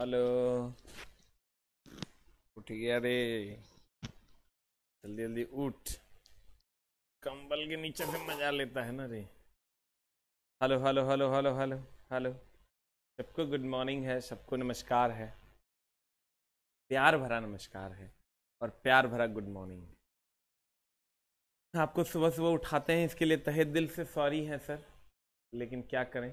hello उठ गया रे जल्दी जल्दी उठ कंबल के नीचे से मजा लेता है ना रे hello hello hello hello hello hello सबको गुड मॉर्निंग है सबको नमस्कार है प्यार भरा नमस्कार है और प्यार भरा गुड मॉर्निंग आपको सुबह सुबह उठाते हैं इसके लिए तहे दिल से सॉरी है सर लेकिन क्या करें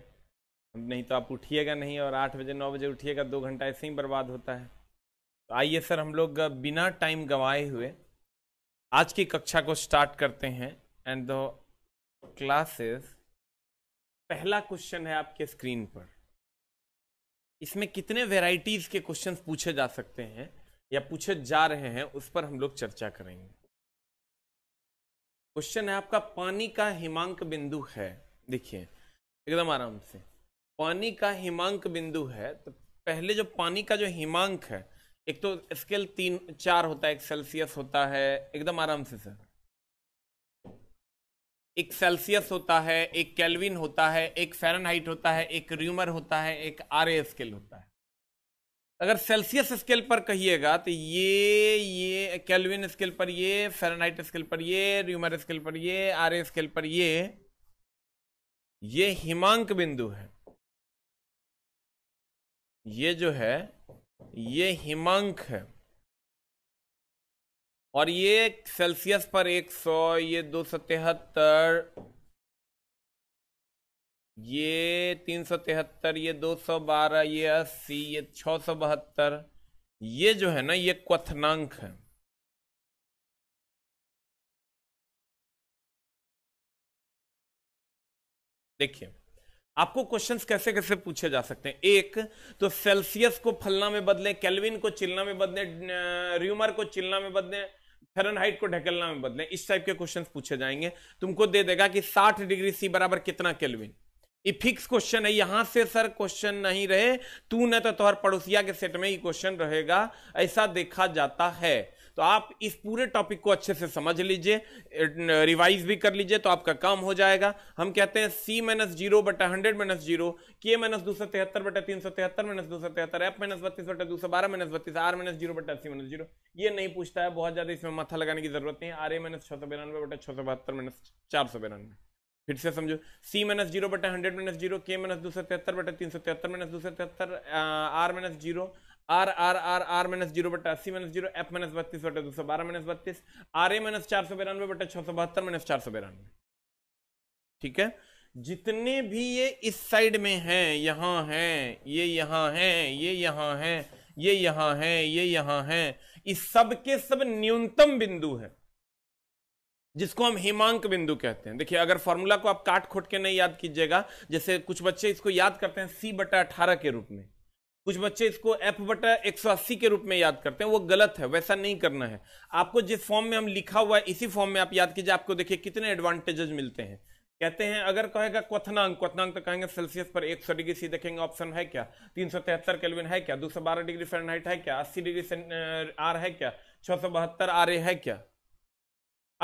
नहीं तो आप उठिएगा नहीं और आठ बजे नौ बजे उठिएगा दो घंटा ऐसे ही बर्बाद होता है तो आइए सर हम लोग बिना टाइम गंवाए हुए आज की कक्षा को स्टार्ट करते हैं एंड द क्लासेस पहला क्वेश्चन है आपके स्क्रीन पर इसमें कितने वेराइटीज के क्वेश्चन पूछे जा सकते हैं या पूछे जा रहे हैं उस पर हम लोग चर्चा करेंगे क्वेश्चन है आपका पानी का हिमांक बिंदु है देखिए एकदम आराम से पानी का हिमांक बिंदु है तो पहले जो पानी का जो हिमांक है एक तो स्केल तीन चार होता है एक सेल्सियस होता है एकदम आराम से सर एक सेल्सियस होता है एक कैलविन होता है एक फेरनहाइट होता है एक र्यूमर होता है एक आर स्केल होता है अगर सेल्सियस स्केल पर कहिएगा तो ये ये कैलविन स्केल पर ये फेरनहाइट स्केल पर ये र्यूमर स्केल पर ये आर स्केल पर ये ये हिमांक बिंदु है ये जो है ये हिमांक है और ये सेल्सियस पर एक सौ ये दो सौ तिहत्तर ये तीन सौ तिहत्तर ये दो सौ बारह ये अस्सी ये छ सौ बहत्तर ये जो है ना ये क्वनांक है देखिए आपको क्वेश्चंस कैसे कैसे पूछे जा सकते हैं एक तो सेल्सियस को फलना में बदलें कैलविन को चिलना में बदलें र्यूमर को चिलना में बदलें फेरनहाइट को ढकेलना में बदलें इस टाइप के क्वेश्चन पूछे जाएंगे तुमको दे देगा कि साठ डिग्री सी बराबर कितना केल्विन ये फिक्स क्वेश्चन है यहां से सर क्वेश्चन नहीं रहे तू न तो तोहर पड़ोसिया के सेट में ही क्वेश्चन रहेगा ऐसा देखा जाता है तो आप इस पूरे टॉपिक को अच्छे से समझ लीजिए रिवाइज भी कर लीजिए तो आपका काम हो जाएगा हम कहते हैं सी माइनस जीरो बटा hundred minus zero K minus दो सौ तिहत्तर बटा तीन सौ तिहत्तर माइनस दो सौ तिहत्तर एफ माइनस बत्तीस बटा दो सौ बारह माइनस बत्तीस आर माइनस जीरो बटा अस्सी माइनस जीरो ये नहीं पूछता है बहुत ज़्यादा इसमें माथा लगाने की जरूरत नहीं आर ए माइनस छह सौ बिरानवे बटा छह सौ बहत्तर माइनस चार सौ बिरानवे फिर से समझो सी माइनस जीरो बटा hundred minus zero K minus दो सौ तिहत्तर बटा तीन सौ तिहत्तर माइनस दो सौ तिहत्तर R minus zero R R R R minus zero बटा अस्सी माइनस जीरो एफ माइनस बत्तीस बटे दो सौ बारह माइनस बत्तीस आर ए माइनस चार सौ बिरानवे बटे छह सौ बहत्तर माइनस चार सौ बिरानवे ठीक है जितने भी ये इस साइड में हैं यहां हैं ये यहां हैं ये यहां हैं ये यहां हैं ये यहां हैं इस सब के सब न्यूनतम बिंदु है जिसको हम हिमांक बिंदु कहते हैं देखिए अगर फॉर्मूला को आप काट खोट के नहीं याद कीजिएगा जैसे कुछ बच्चे इसको याद करते हैं सी बटा अठारह के रूप में कुछ बच्चे इसको एफ बटा अस्सी के रूप में याद करते हैं वो गलत है वैसा नहीं करना है आपको जिस फॉर्म में हम लिखा हुआ है इसी फॉर्म में आप याद कीजिए आपको देखिए कितने एडवांटेजेस मिलते हैं कहते हैं अगर कहेगा क्वथनांक क्वथनांक तो कहेंगे सेल्सियस पर एक सौ डिग्री सी देखेंगे ऑप्शन है क्या तीन सौ तिहत्तर केलविन है क्या दो सौ बारह डिग्री फ़ारेनहाइट है क्या अस्सी डिग्री आर है क्या छः सौ बहत्तर आर है क्या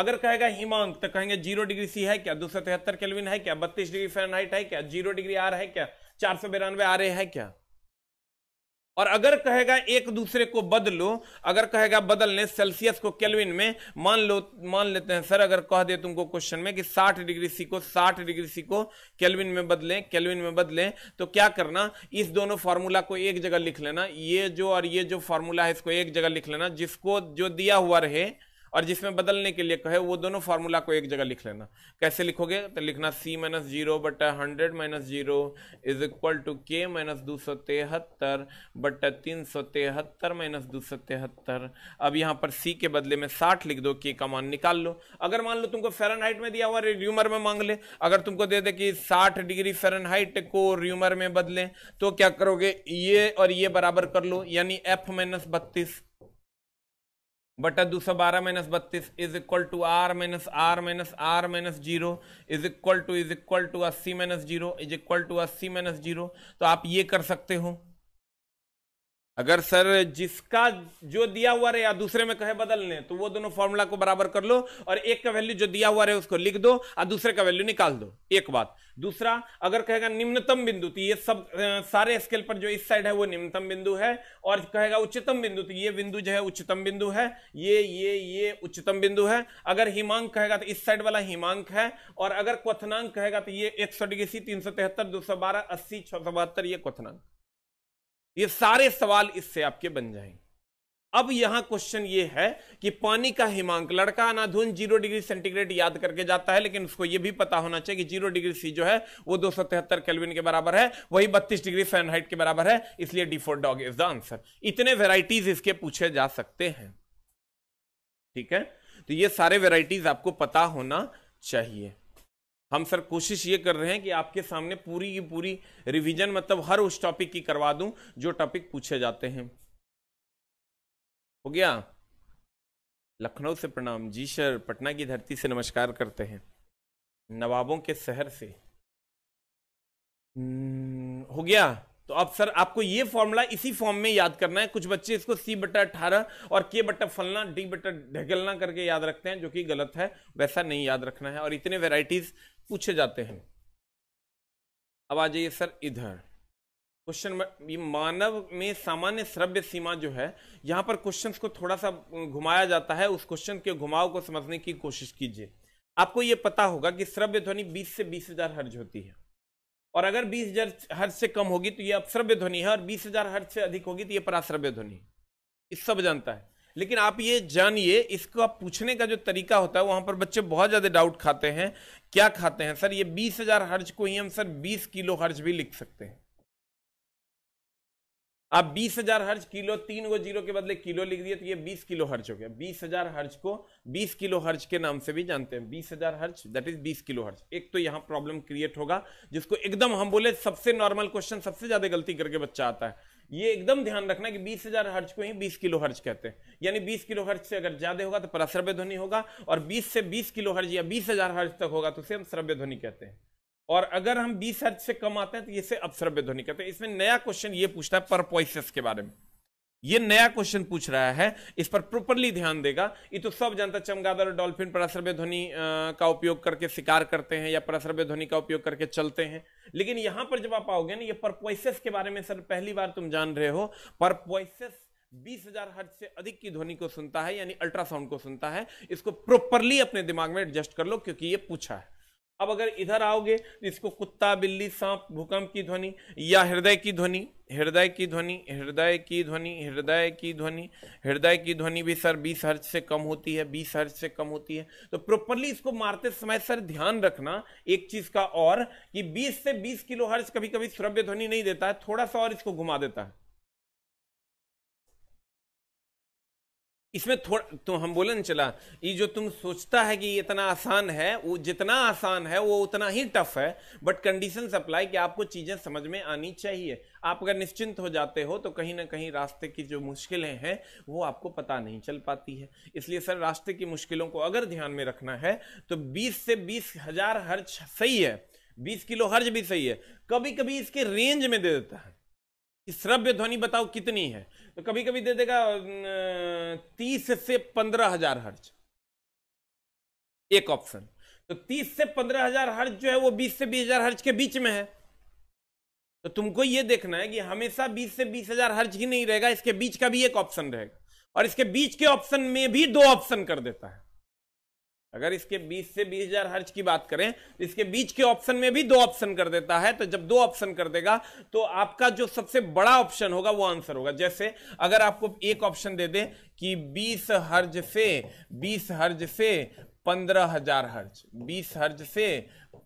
अगर कहेगा हिमांक तो कहेंगे जीरो डिग्री सी है क्या दो सौ तिहत्तर केलविन है क्या बत्तीस डिग्री फ़ारेनहाइट है क्या जीरो डिग्री आर है क्या चार सौ बिरानवे आर है क्या और अगर कहेगा एक दूसरे को बदलो अगर कहेगा बदलने सेल्सियस को केल्विन में मान लो मान लेते हैं सर अगर कह दे तुमको क्वेश्चन में कि 60 डिग्री सी को 60 डिग्री सी को केल्विन में बदलें केल्विन में बदलें तो क्या करना इस दोनों फार्मूला को एक जगह लिख लेना ये जो और ये जो फार्मूला है इसको एक जगह लिख लेना जिसको जो दिया हुआ रहे और जिसमें बदलने के लिए कहे वो दोनों फार्मूला को एक जगह लिख लेना कैसे लिखोगे तो लिखना सी माइनस जीरो बट hundred minus zero is equal to K minus दो सौ तिहत्तर बट तीन सौ तिहत्तर माइनस दो सौ तिहत्तर अब यहाँ पर सी के बदले में साठ लिख दो के का मान निकाल लो अगर मान लो तुमको फेरन में दिया हुआ र्यूमर में मांग ले अगर तुमको दे दे कि साठ डिग्री फेरन को र्यूमर में बदले तो क्या करोगे ये और ये बराबर कर लो यानी एफ माइनस बत्तीस बटा दो सौ बारह माइनस बत्तीस is equal to R minus R minus R minus zero is equal to is equal to अस्सी minus zero is equal to अस्सी माइनस जीरो तो आप ये कर सकते हो अगर सर जिसका जो दिया हुआ रहे या दूसरे में कहे बदलने तो वो दोनों फॉर्मूला को बराबर कर लो और एक का वैल्यू जो दिया हुआ रहे उसको लिख दो और दूसरे का वैल्यू निकाल दो एक बात दूसरा अगर कहेगा निम्नतम बिंदु तो ये सब सारे स्केल पर जो इस साइड है वो निम्नतम बिंदु है और कहेगा उच्चतम बिंदु तो ये बिंदु जो है उच्चतम बिंदु है ये ये ये उच्चतम बिंदु है अगर हिमांक कहेगा तो इस साइड वाला हिमांक है और अगर क्वथनांक कहेगा तो ये एक सौ डिग्री तीन सौ तिहत्तर दो सौ बारह अस्सी छह सौ बहत्तर ये क्वथनांक ये सारे सवाल इससे आपके बन जाएंगे अब यहां क्वेश्चन ये है कि पानी का हिमांक लड़का अनाधुन जीरो डिग्री सेंटीग्रेड याद करके जाता है लेकिन उसको ये भी पता होना चाहिए कि जीरो डिग्री सी जो है वो दो सौ तिहत्तर केल्विन के बराबर है वही बत्तीस डिग्री फ़ारेनहाइट के बराबर है इसलिए D for dog is the answer इतने वेराइटीज इसके पूछे जा सकते हैं ठीक है तो ये सारे वेराइटीज आपको पता होना चाहिए हम सर कोशिश ये कर रहे हैं कि आपके सामने पूरी की पूरी रिवीजन मतलब हर उस टॉपिक की करवा दूं जो टॉपिक पूछे जाते हैं हो गया लखनऊ से प्रणाम जी सर पटना की धरती से नमस्कार करते हैं नवाबों के शहर से हम्म, हो गया तो अब सर आपको ये फॉर्मूला इसी फॉर्म में याद करना है कुछ बच्चे इसको सी बटा अठारह और के बटा फलना डी बटा ढगलना करके याद रखते हैं जो कि गलत है वैसा नहीं याद रखना है और इतने वेराइटीज पूछे जाते हैं अब आ जाइए सर इधर क्वेश्चन ये मानव में सामान्य श्रव्य सीमा जो है यहाँ पर क्वेश्चंस को थोड़ा सा घुमाया जाता है उस क्वेश्चन के घुमाव को समझने की कोशिश कीजिए आपको ये पता होगा कि श्रव्य ध्वनि 20 से बीस हजार हर्ज होती है और अगर बीस हजार हर्ज से कम होगी तो ये अपश्रव्य ध्वनि है और बीस हजार हर्ज से अधिक होगी तो ये पराश्रव्य ध्वनि इस सब जानता है लेकिन आप ये जानिए इसको आप पूछने का जो तरीका होता है वहां पर बच्चे बहुत ज्यादा डाउट खाते हैं क्या खाते हैं सर ये बीस हजार हर्ज को ही हम सर बीस किलो हर्ज भी लिख सकते हैं अब बीस हजार हर्ज किलो तीन गो जीरो के बदले किलो लिख दिए तो ये बीस किलो हर्ज हो गया बीस हजार हर्ज को बीस किलो हर्ज के नाम से भी जानते हैं बीस हजार हर्ज दैट इज बीस किलो हर्ज एक तो यहाँ प्रॉब्लम क्रिएट होगा जिसको एकदम हम बोले सबसे नॉर्मल क्वेश्चन सबसे ज्यादा गलती करके बच्चा आता है ये एकदम ध्यान रखना कि बीस हजार हर्ज को ही बीस किलो हर्ज कहते हैं यानी बीस किलो हर्ज से अगर ज्यादा होगा तो पराश्रव्य ध्वनि होगा और बीस से बीस किलो हर्ज या बीस हजार हर्ज तक होगा तो उसे हम श्रव्य ध्वनि कहते हैं और अगर हम बीस हर्ज से कम आते हैं तो इसे अपसरभ ध्वनि कहते हैं इसमें नया क्वेश्चन ये पूछता है परपोइसिस के बारे में ये नया क्वेश्चन पूछ रहा है इस पर प्रॉपरली ध्यान देगा ये तो सब जानता है चमगादड़ और डॉल्फिन परासरभ ध्वनि का उपयोग करके शिकार करते हैं या परासरभ ध्वनि का उपयोग करके चलते हैं लेकिन यहां पर जब आप आओगे ना ये परपोइसिस के बारे में सर पहली बार तुम जान रहे हो परपोइसिस बीस हजार हर्ट से अधिक की ध्वनि को सुनता है यानी अल्ट्रासाउंड को सुनता है इसको प्रॉपरली अपने दिमाग में एडजस्ट कर लो क्योंकि ये पूछा है अब अगर इधर आओगे तो इसको कुत्ता बिल्ली सांप भूकंप की ध्वनि या हृदय की ध्वनि हृदय की ध्वनि हृदय की ध्वनि हृदय की ध्वनि हृदय की ध्वनि भी सर बीस हर्ज से कम होती है बीस हर्ज से कम होती है तो प्रॉपरली इसको मारते समय सर ध्यान रखना एक चीज का और कि 20 से 20 किलो हर्ज कभी कभी श्रव्य ध्वनि नहीं देता है थोड़ा सा और इसको घुमा देता है इसमें थोड़ा तो हम बोले ना चला ये जो तुम सोचता है कि इतना आसान है वो जितना आसान है वो उतना ही टफ है बट कंडीशन अप्लाई कि आपको चीज़ें समझ में आनी चाहिए आप अगर निश्चिंत हो जाते हो तो कहीं ना कहीं रास्ते की जो मुश्किलें हैं वो आपको पता नहीं चल पाती है इसलिए सर रास्ते की मुश्किलों को अगर ध्यान में रखना है तो बीस से बीस हजार हर्ज सही है बीस किलो हर्ज भी सही है कभी कभी इसके रेंज में दे देता है श्रव्य ध्वनि बताओ कितनी है तो कभी कभी दे देगा तीस से पंद्रह हजार हर्ज एक ऑप्शन तो तीस से पंद्रह हजार हर्ज जो है वो बीस से बीस हजार हर्ज के बीच में है तो तुमको ये देखना है कि हमेशा बीस से बीस हजार हर्ज ही नहीं रहेगा इसके बीच का भी एक ऑप्शन रहेगा और इसके बीच के ऑप्शन में भी दो ऑप्शन कर देता है अगर इसके बीस से बीस हजार हर्ज की बात करें इसके बीच के ऑप्शन में भी दो ऑप्शन कर देता है तो जब दो ऑप्शन कर देगा तो आपका जो सबसे बड़ा ऑप्शन होगा वो आंसर होगा जैसे अगर आपको एक ऑप्शन दे दे कि बीस हर्ज से बीस हर्ज से पंद्रह हजार हर्ज बीस हर्ज से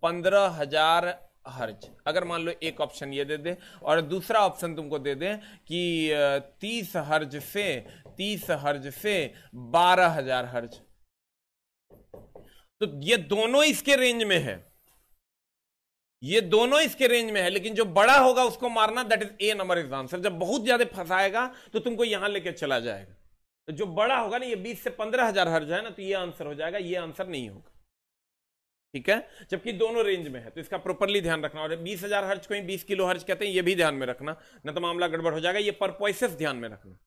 पंद्रह हजार हर्ज अगर मान लो एक ऑप्शन ये दे दे और दूसरा ऑप्शन तुमको दे दे कि तीस हर्ज से तीस हर्ज से बारह हजार हर्ज तो ये दोनों इसके रेंज में है ये दोनों इसके रेंज में है लेकिन जो बड़ा होगा उसको मारना that is a number is answer जब बहुत ज्यादा फंसाएगा तो तुमको यहां लेके चला जाएगा तो जो बड़ा होगा ना ये बीस से पंद्रह हजार हर्ज है ना तो ये आंसर हो जाएगा ये आंसर नहीं होगा ठीक है जबकि दोनों रेंज में है तो इसका प्रॉपरली ध्यान रखना और बीस हजार हर्ज को बीस किलो हर्ज कहते हैं ये भी ध्यान में रखना ना तो मामला गड़बड़ हो जाएगा ये परपॉइसेस ध्यान में रखना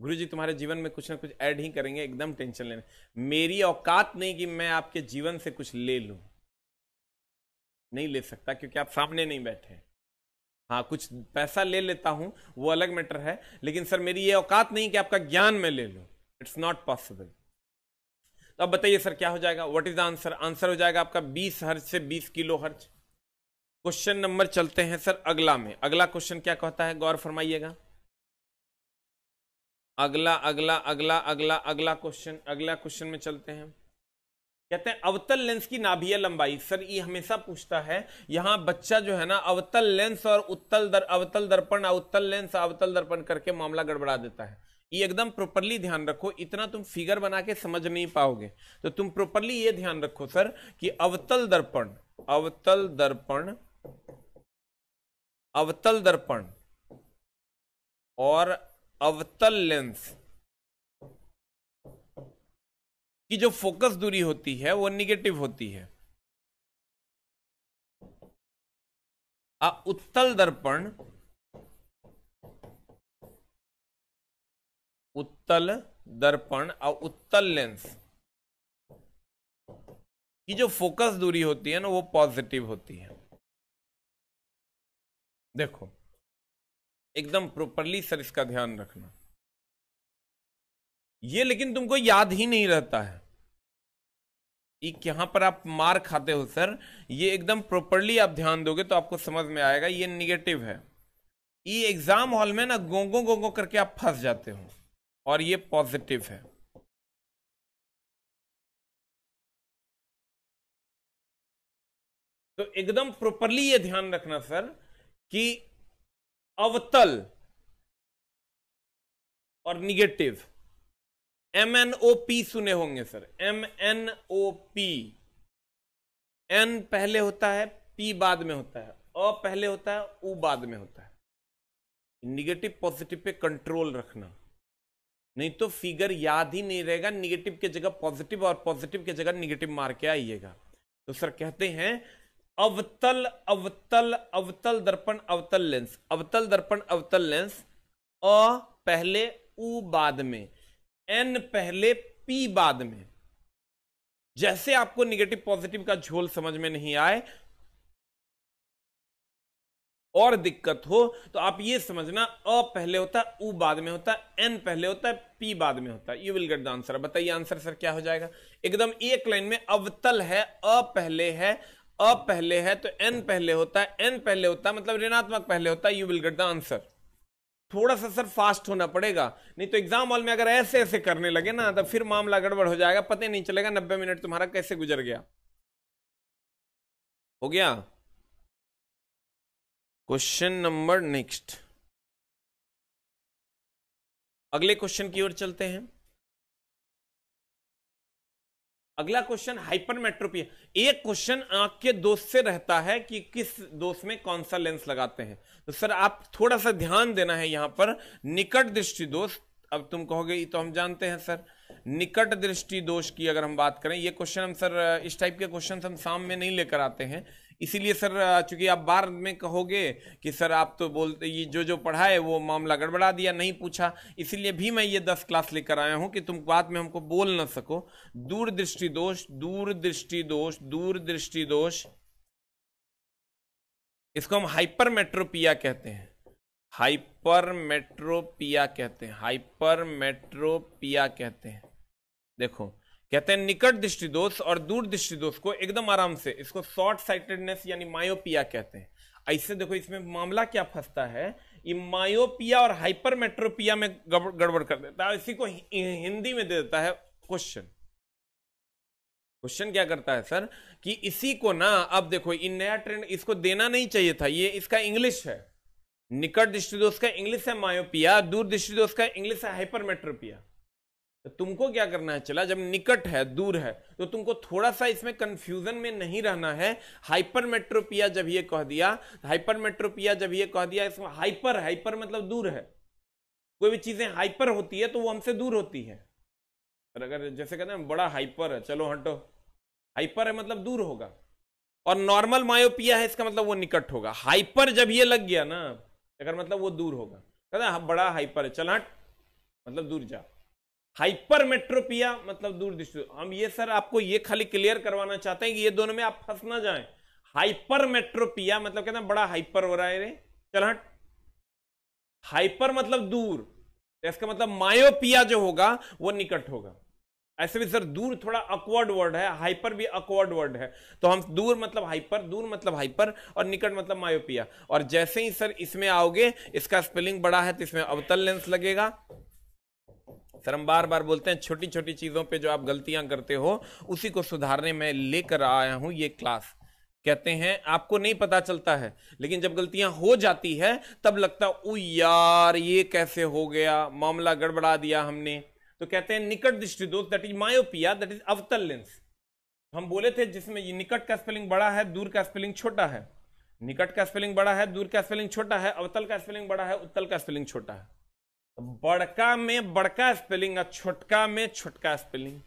गुरु जी तुम्हारे जीवन में कुछ ना कुछ ऐड ही करेंगे एकदम टेंशन लेने मेरी औकात नहीं कि मैं आपके जीवन से कुछ ले लूं नहीं ले सकता क्योंकि आप सामने नहीं बैठे हाँ कुछ पैसा ले लेता हूं वो अलग मैटर है लेकिन सर मेरी ये औकात नहीं कि आपका ज्ञान मैं ले लूं इट्स नॉट पॉसिबल तो अब बताइए सर क्या हो जाएगा what is the answer answer हो जाएगा आपका बीस हर्ज से बीस किलो हर्च क्वेश्चन नंबर चलते हैं सर अगला में अगला क्वेश्चन क्या कहता है गौर फरमाइएगा अगला अगला अगला अगला अगला क्वेश्चन अगला क्वेश्चन में चलते हैं कहते हैं अवतल लेंस की नाभिया लंबाई सर ये हमेशा पूछता है यहाँ बच्चा जो है ना अवतल लेंस और उत्तल दर अवतल दर्पण अवतल लेंस अवतल दर्पण करके मामला गड़बड़ा देता है ये एकदम प्रॉपरली ध्यान रखो इतना तुम फिगर बना के समझ नहीं पाओगे तो तुम प्रॉपरली ये ध्यान रखो सर कि अवतल दर्पण अवतल दर्पण अवतल दर्पण और अवतल लेंस की जो फोकस दूरी होती है वो निगेटिव होती है आ उत्तल दर्पण उत्तल दर्पण और उत्तल लेंस की जो फोकस दूरी होती है ना वो पॉजिटिव होती है देखो एकदम प्रॉपरली सर इसका ध्यान रखना ये लेकिन तुमको याद ही नहीं रहता है यहां पर आप मार खाते हो सर ये एकदम प्रॉपरली आप ध्यान दोगे तो आपको समझ में आएगा ये निगेटिव है ये एग्जाम हॉल में ना गोंगो गोंगो करके आप फंस जाते हो और ये पॉजिटिव है तो एकदम प्रॉपरली ये ध्यान रखना सर कि अवतल और negative M N O P सुने होंगे sir M N O P N पहले होता है पी बाद में होता है अ पहले होता है ऊ बाद में होता है निगेटिव पॉजिटिव पे कंट्रोल रखना नहीं तो फिगर याद ही नहीं रहेगा निगेटिव के जगह पॉजिटिव और पॉजिटिव के जगह निगेटिव मार के आइएगा तो सर कहते हैं अवतल अवतल अवतल दर्पण अवतल लेंस अवतल दर्पण अवतल लेंस अ पहले उ बाद में एन पहले पी बाद में जैसे आपको निगेटिव पॉजिटिव का झोल समझ में नहीं आए और दिक्कत हो तो आप ये समझना अ पहले होता है ऊ बाद में होता है एन पहले होता है पी बाद में होता है you will get the answer बताइए आंसर सर क्या हो जाएगा एकदम एक लाइन में अवतल है अ पहले है अ पहले है तो एन पहले होता है एन पहले होता है मतलब ऋणात्मक पहले होता है you will get the answer थोड़ा सा सर फास्ट होना पड़ेगा नहीं तो एग्जाम हॉल में अगर ऐसे ऐसे करने लगे ना तो फिर मामला गड़बड़ हो जाएगा पता नहीं चलेगा नब्बे मिनट तुम्हारा कैसे गुजर गया हो गया क्वेश्चन नंबर नेक्स्ट अगले क्वेश्चन की ओर चलते हैं अगला क्वेश्चन हाइपरमेट्रोपिया एक क्वेश्चन आंख के दोष से रहता है कि किस दोष में कौन सा लेंस लगाते हैं तो सर आप थोड़ा सा ध्यान देना है यहां पर निकट दृष्टि दोष अब तुम कहोगे तो हम जानते हैं सर निकट दृष्टि दोष की अगर हम बात करें ये क्वेश्चन हम सर इस टाइप के क्वेश्चन हम शाम में नहीं लेकर आते हैं इसीलिए सर चूंकि आप बार में कहोगे कि सर आप तो बोलते ये जो जो पढ़ा है वो मामला गड़बड़ा दिया नहीं पूछा इसीलिए भी मैं ये दस क्लास लेकर आया हूँ कि तुम बाद में हमको बोल ना सको दूरदृष्टि दोष दूरदृष्टि दोष दूरदृष्टि दोष इसको हम हाइपर मेट्रोपिया कहते हैं हाइपर मेट्रोपिया कहते हैं हाइपर मेट्रोपिया कहते हैं देखो कहते हैं निकट दृष्टि दोष और दूर दृष्टि दोष को एकदम आराम से इसको शॉर्ट साइटेडनेस यानी मायोपिया कहते हैं ऐसे देखो इसमें मामला क्या फंसता है ये मायोपिया और हाइपरमेट्रोपिया में गड़बड़ कर देता है इसी को हिंदी में दे देता है क्वेश्चन क्वेश्चन क्या करता है सर कि इसी को ना अब देखो ये नया ट्रेंड इसको देना नहीं चाहिए था ये इसका इंग्लिश है निकट दृष्टिदोष का इंग्लिश है मायोपिया दूर दृष्टिदोष का इंग्लिश है हाइपरमेट्रोपिया तो तुमको क्या करना है चला जब निकट है दूर है तो तुमको थोड़ा सा इसमें कंफ्यूजन में नहीं रहना है हाइपरमेट्रोपिया जब ये कह दिया हाइपरमेट्रोपिया जब ये कह दिया इसमें हाइपर हाइपर मतलब दूर है कोई भी चीजें हाइपर होती है तो वो हमसे दूर होती है और अगर जैसे कहते हैं बड़ा हाइपर है चलो हटो हाइपर है मतलब दूर होगा और नॉर्मल मायोपिया है इसका मतलब वो निकट होगा हाइपर जब ये लग गया ना अगर मतलब वो दूर होगा कहते हाँ, बड़ा हाइपर है चल हट मतलब दूर जा हाइपरमेट्रोपिया मतलब दूर दृष्टि हम ये सर आपको ये खाली क्लियर करवाना चाहते हैं कि ये दोनों में आप फंस ना जाए हाइपरमेट्रोपिया मतलब हैं बड़ा हाइपर हो रहा है रे चल हट हाइपर मतलब दूर तो इसका मतलब मायोपिया जो होगा वो निकट होगा ऐसे भी सर दूर थोड़ा अकवर्ड वर्ड है हाइपर भी अकवर्ड वर्ड है तो हम दूर मतलब हाइपर दूर मतलब हाइपर और निकट मतलब मायोपिया और जैसे ही सर इसमें आओगे इसका स्पेलिंग बड़ा है तो इसमें अवतल लेंस लगेगा सर हम बार बार बोलते हैं छोटी छोटी चीज़ों पे जो आप गलतियां करते हो उसी को सुधारने में लेकर आया हूं ये क्लास कहते हैं आपको नहीं पता चलता है लेकिन जब गलतियां हो जाती है तब लगता ओ यार ये कैसे हो गया मामला गड़बड़ा दिया हमने तो कहते हैं निकट दृष्टि दोष that is myopia that is अवतल लेंस हम बोले थे जिसमें ये निकट का स्पेलिंग बड़ा है दूर का स्पेलिंग छोटा है निकट का स्पेलिंग बड़ा है दूर का स्पेलिंग छोटा है अवतल का स्पेलिंग बड़ा है उत्तल का स्पेलिंग छोटा है बड़का में बड़का स्पेलिंग और छोटका में छोटका स्पेलिंग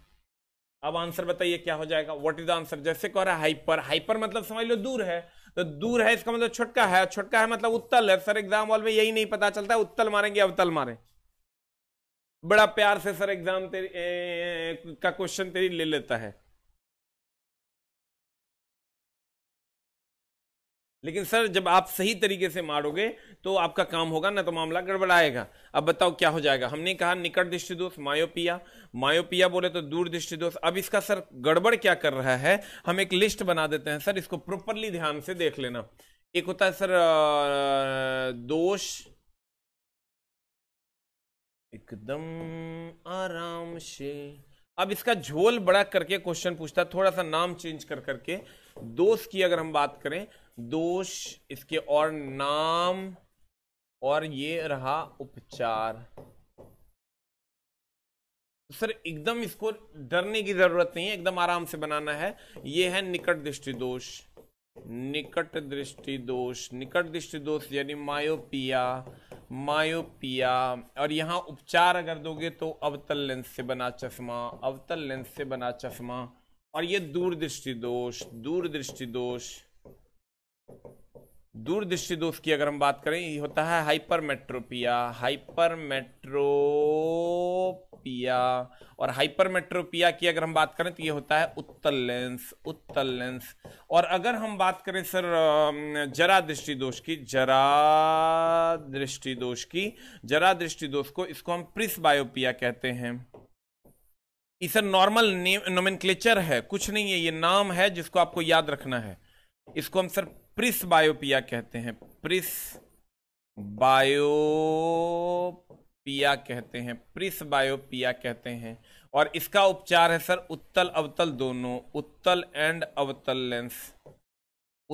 अब आंसर बताइए क्या हो जाएगा व्हाट इज द आंसर जैसे कह रहा है हाइपर हाइपर मतलब समझ लो दूर है तो दूर है इसका मतलब छोटका है छोटका है मतलब उत्तल है सर एग्जाम वाल में यही नहीं पता चलता है उत्तल मारेंगे अवतल मारे बड़ा प्यार से सर एग्जाम तेरी ए, का क्वेश्चन तेरी ले लेता है लेकिन सर जब आप सही तरीके से मारोगे तो आपका काम होगा ना तो मामला गड़बड़ाएगा अब बताओ क्या हो जाएगा हमने कहा निकट दृष्टि दोष मायोपिया मायोपिया बोले तो दूर दृष्टि दोष अब इसका सर गड़बड़ क्या कर रहा है हम एक लिस्ट बना देते हैं सर इसको प्रॉपरली ध्यान से देख लेना एक होता है सर दोष एकदम आराम से अब इसका झोल बड़ा करके क्वेश्चन पूछता थोड़ा सा नाम चेंज कर करके दोष की अगर हम बात करें दोष इसके और नाम और ये रहा उपचार सर एकदम इसको डरने की जरूरत नहीं है एकदम आराम से बनाना है ये है निकट दृष्टि दोष निकट दृष्टि दोष निकट दृष्टि दोष यानी मायोपिया मायोपिया और यहां उपचार अगर दोगे तो अवतल लेंस से बना चश्मा अवतल लेंस से बना चश्मा और ये दूरदृष्टि दोष दूरदृष्टि दोष दूरदृष्टि दोष की अगर हम बात करें ये होता है हाइपरमेट्रोपिया हाइपरमेट्रोपिया और हाइपरमेट्रोपिया की अगर हम बात करें तो ये होता है उत्तल लेंस उत्तल लेंस और अगर हम बात करें सर जरा दृष्टि दोष की जरा दृष्टि दोष की जरा दृष्टि दोष को इसको हम बायोपिया कहते हैं इसे नॉर्मल नोमिनक्लेचर है कुछ नहीं है ये नाम है जिसको आपको याद रखना है इसको हम सर प्रिस बायोपिया कहते हैं प्रिस बायोपिया कहते हैं प्रिस बायोपिया कहते हैं और इसका उपचार है सर उत्तल अवतल दोनों उत्तल एंड अवतल लेंस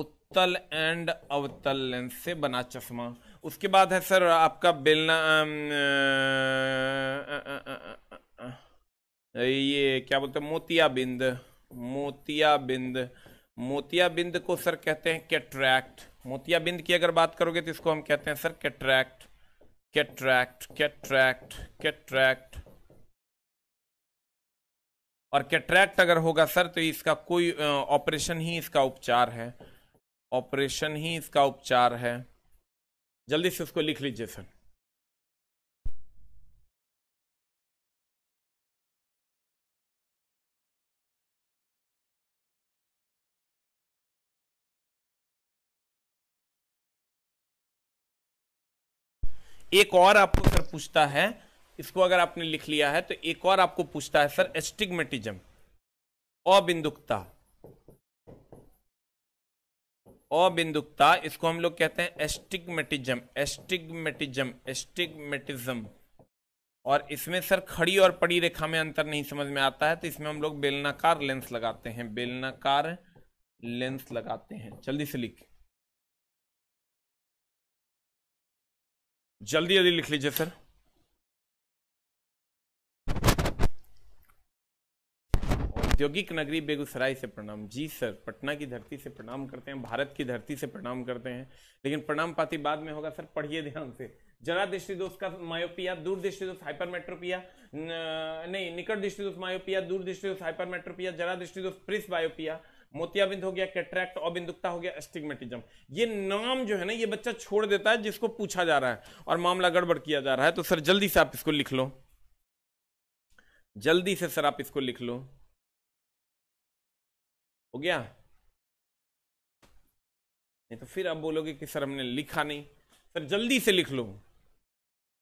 उत्तल एंड अवतल लेंस से बना चश्मा उसके बाद है सर आपका बेलना ये क्या बोलते हैं मोतियाबिंद मोतियाबिंद मोतियाबिंद को सर कहते हैं कैट्रैक्ट मोतियाबिंद की अगर बात करोगे तो इसको हम कहते हैं sir cataract cataract cataract cataract और कैट्रैक्ट अगर होगा सर तो इसका कोई ऑपरेशन ही इसका उपचार है ऑपरेशन ही इसका उपचार है जल्दी से उसको लिख लीजिए सर एक और आपको सर पूछता है इसको अगर आपने लिख लिया है तो एक और आपको पूछता है सर एस्टिग्मेटिज्म अबिंदुकता अबिंदुकता इसको हम लोग कहते हैं एस्टिग्मेटिज्म एस्टिग्मेटिज्म एस्टिग्मेटिज्म और इसमें सर खड़ी और पड़ी रेखा में अंतर नहीं समझ में आता है तो इसमें हम लोग बेलनाकार लेंस लगाते हैं बेलनाकार लेंस लगाते हैं जल्दी से लिख जल्दी जल्दी लिख लीजिए फिर औद्योगिक नगरी बेगूसराय से प्रणाम जी सर पटना की धरती से प्रणाम करते हैं भारत की धरती से प्रणाम करते हैं लेकिन प्रणाम पाती बाद में होगा सर पढ़िए ध्यान से जरा दृष्टि दोष का मायोपिया दूर दृष्टि दोष हाइपरमेट्रोपिया नहीं निकट दृष्टि दोष मायोपिया दूर दृष्टि दोष हाइपरमेट्रोपिया जरा दृष्टि दोष प्रिस बायोपिया मोतियाबिंद हो गया कैट्रैक्ट अबिंदुकता हो गया एस्टिग्मेटिज्म ये नाम जो है ना ये बच्चा छोड़ देता है जिसको पूछा जा रहा है और मामला गड़बड़ किया जा रहा है तो सर जल्दी से आप इसको लिख लो जल्दी से सर आप इसको लिख लो हो गया नहीं तो फिर आप बोलोगे कि सर हमने लिखा नहीं सर जल्दी से लिख लो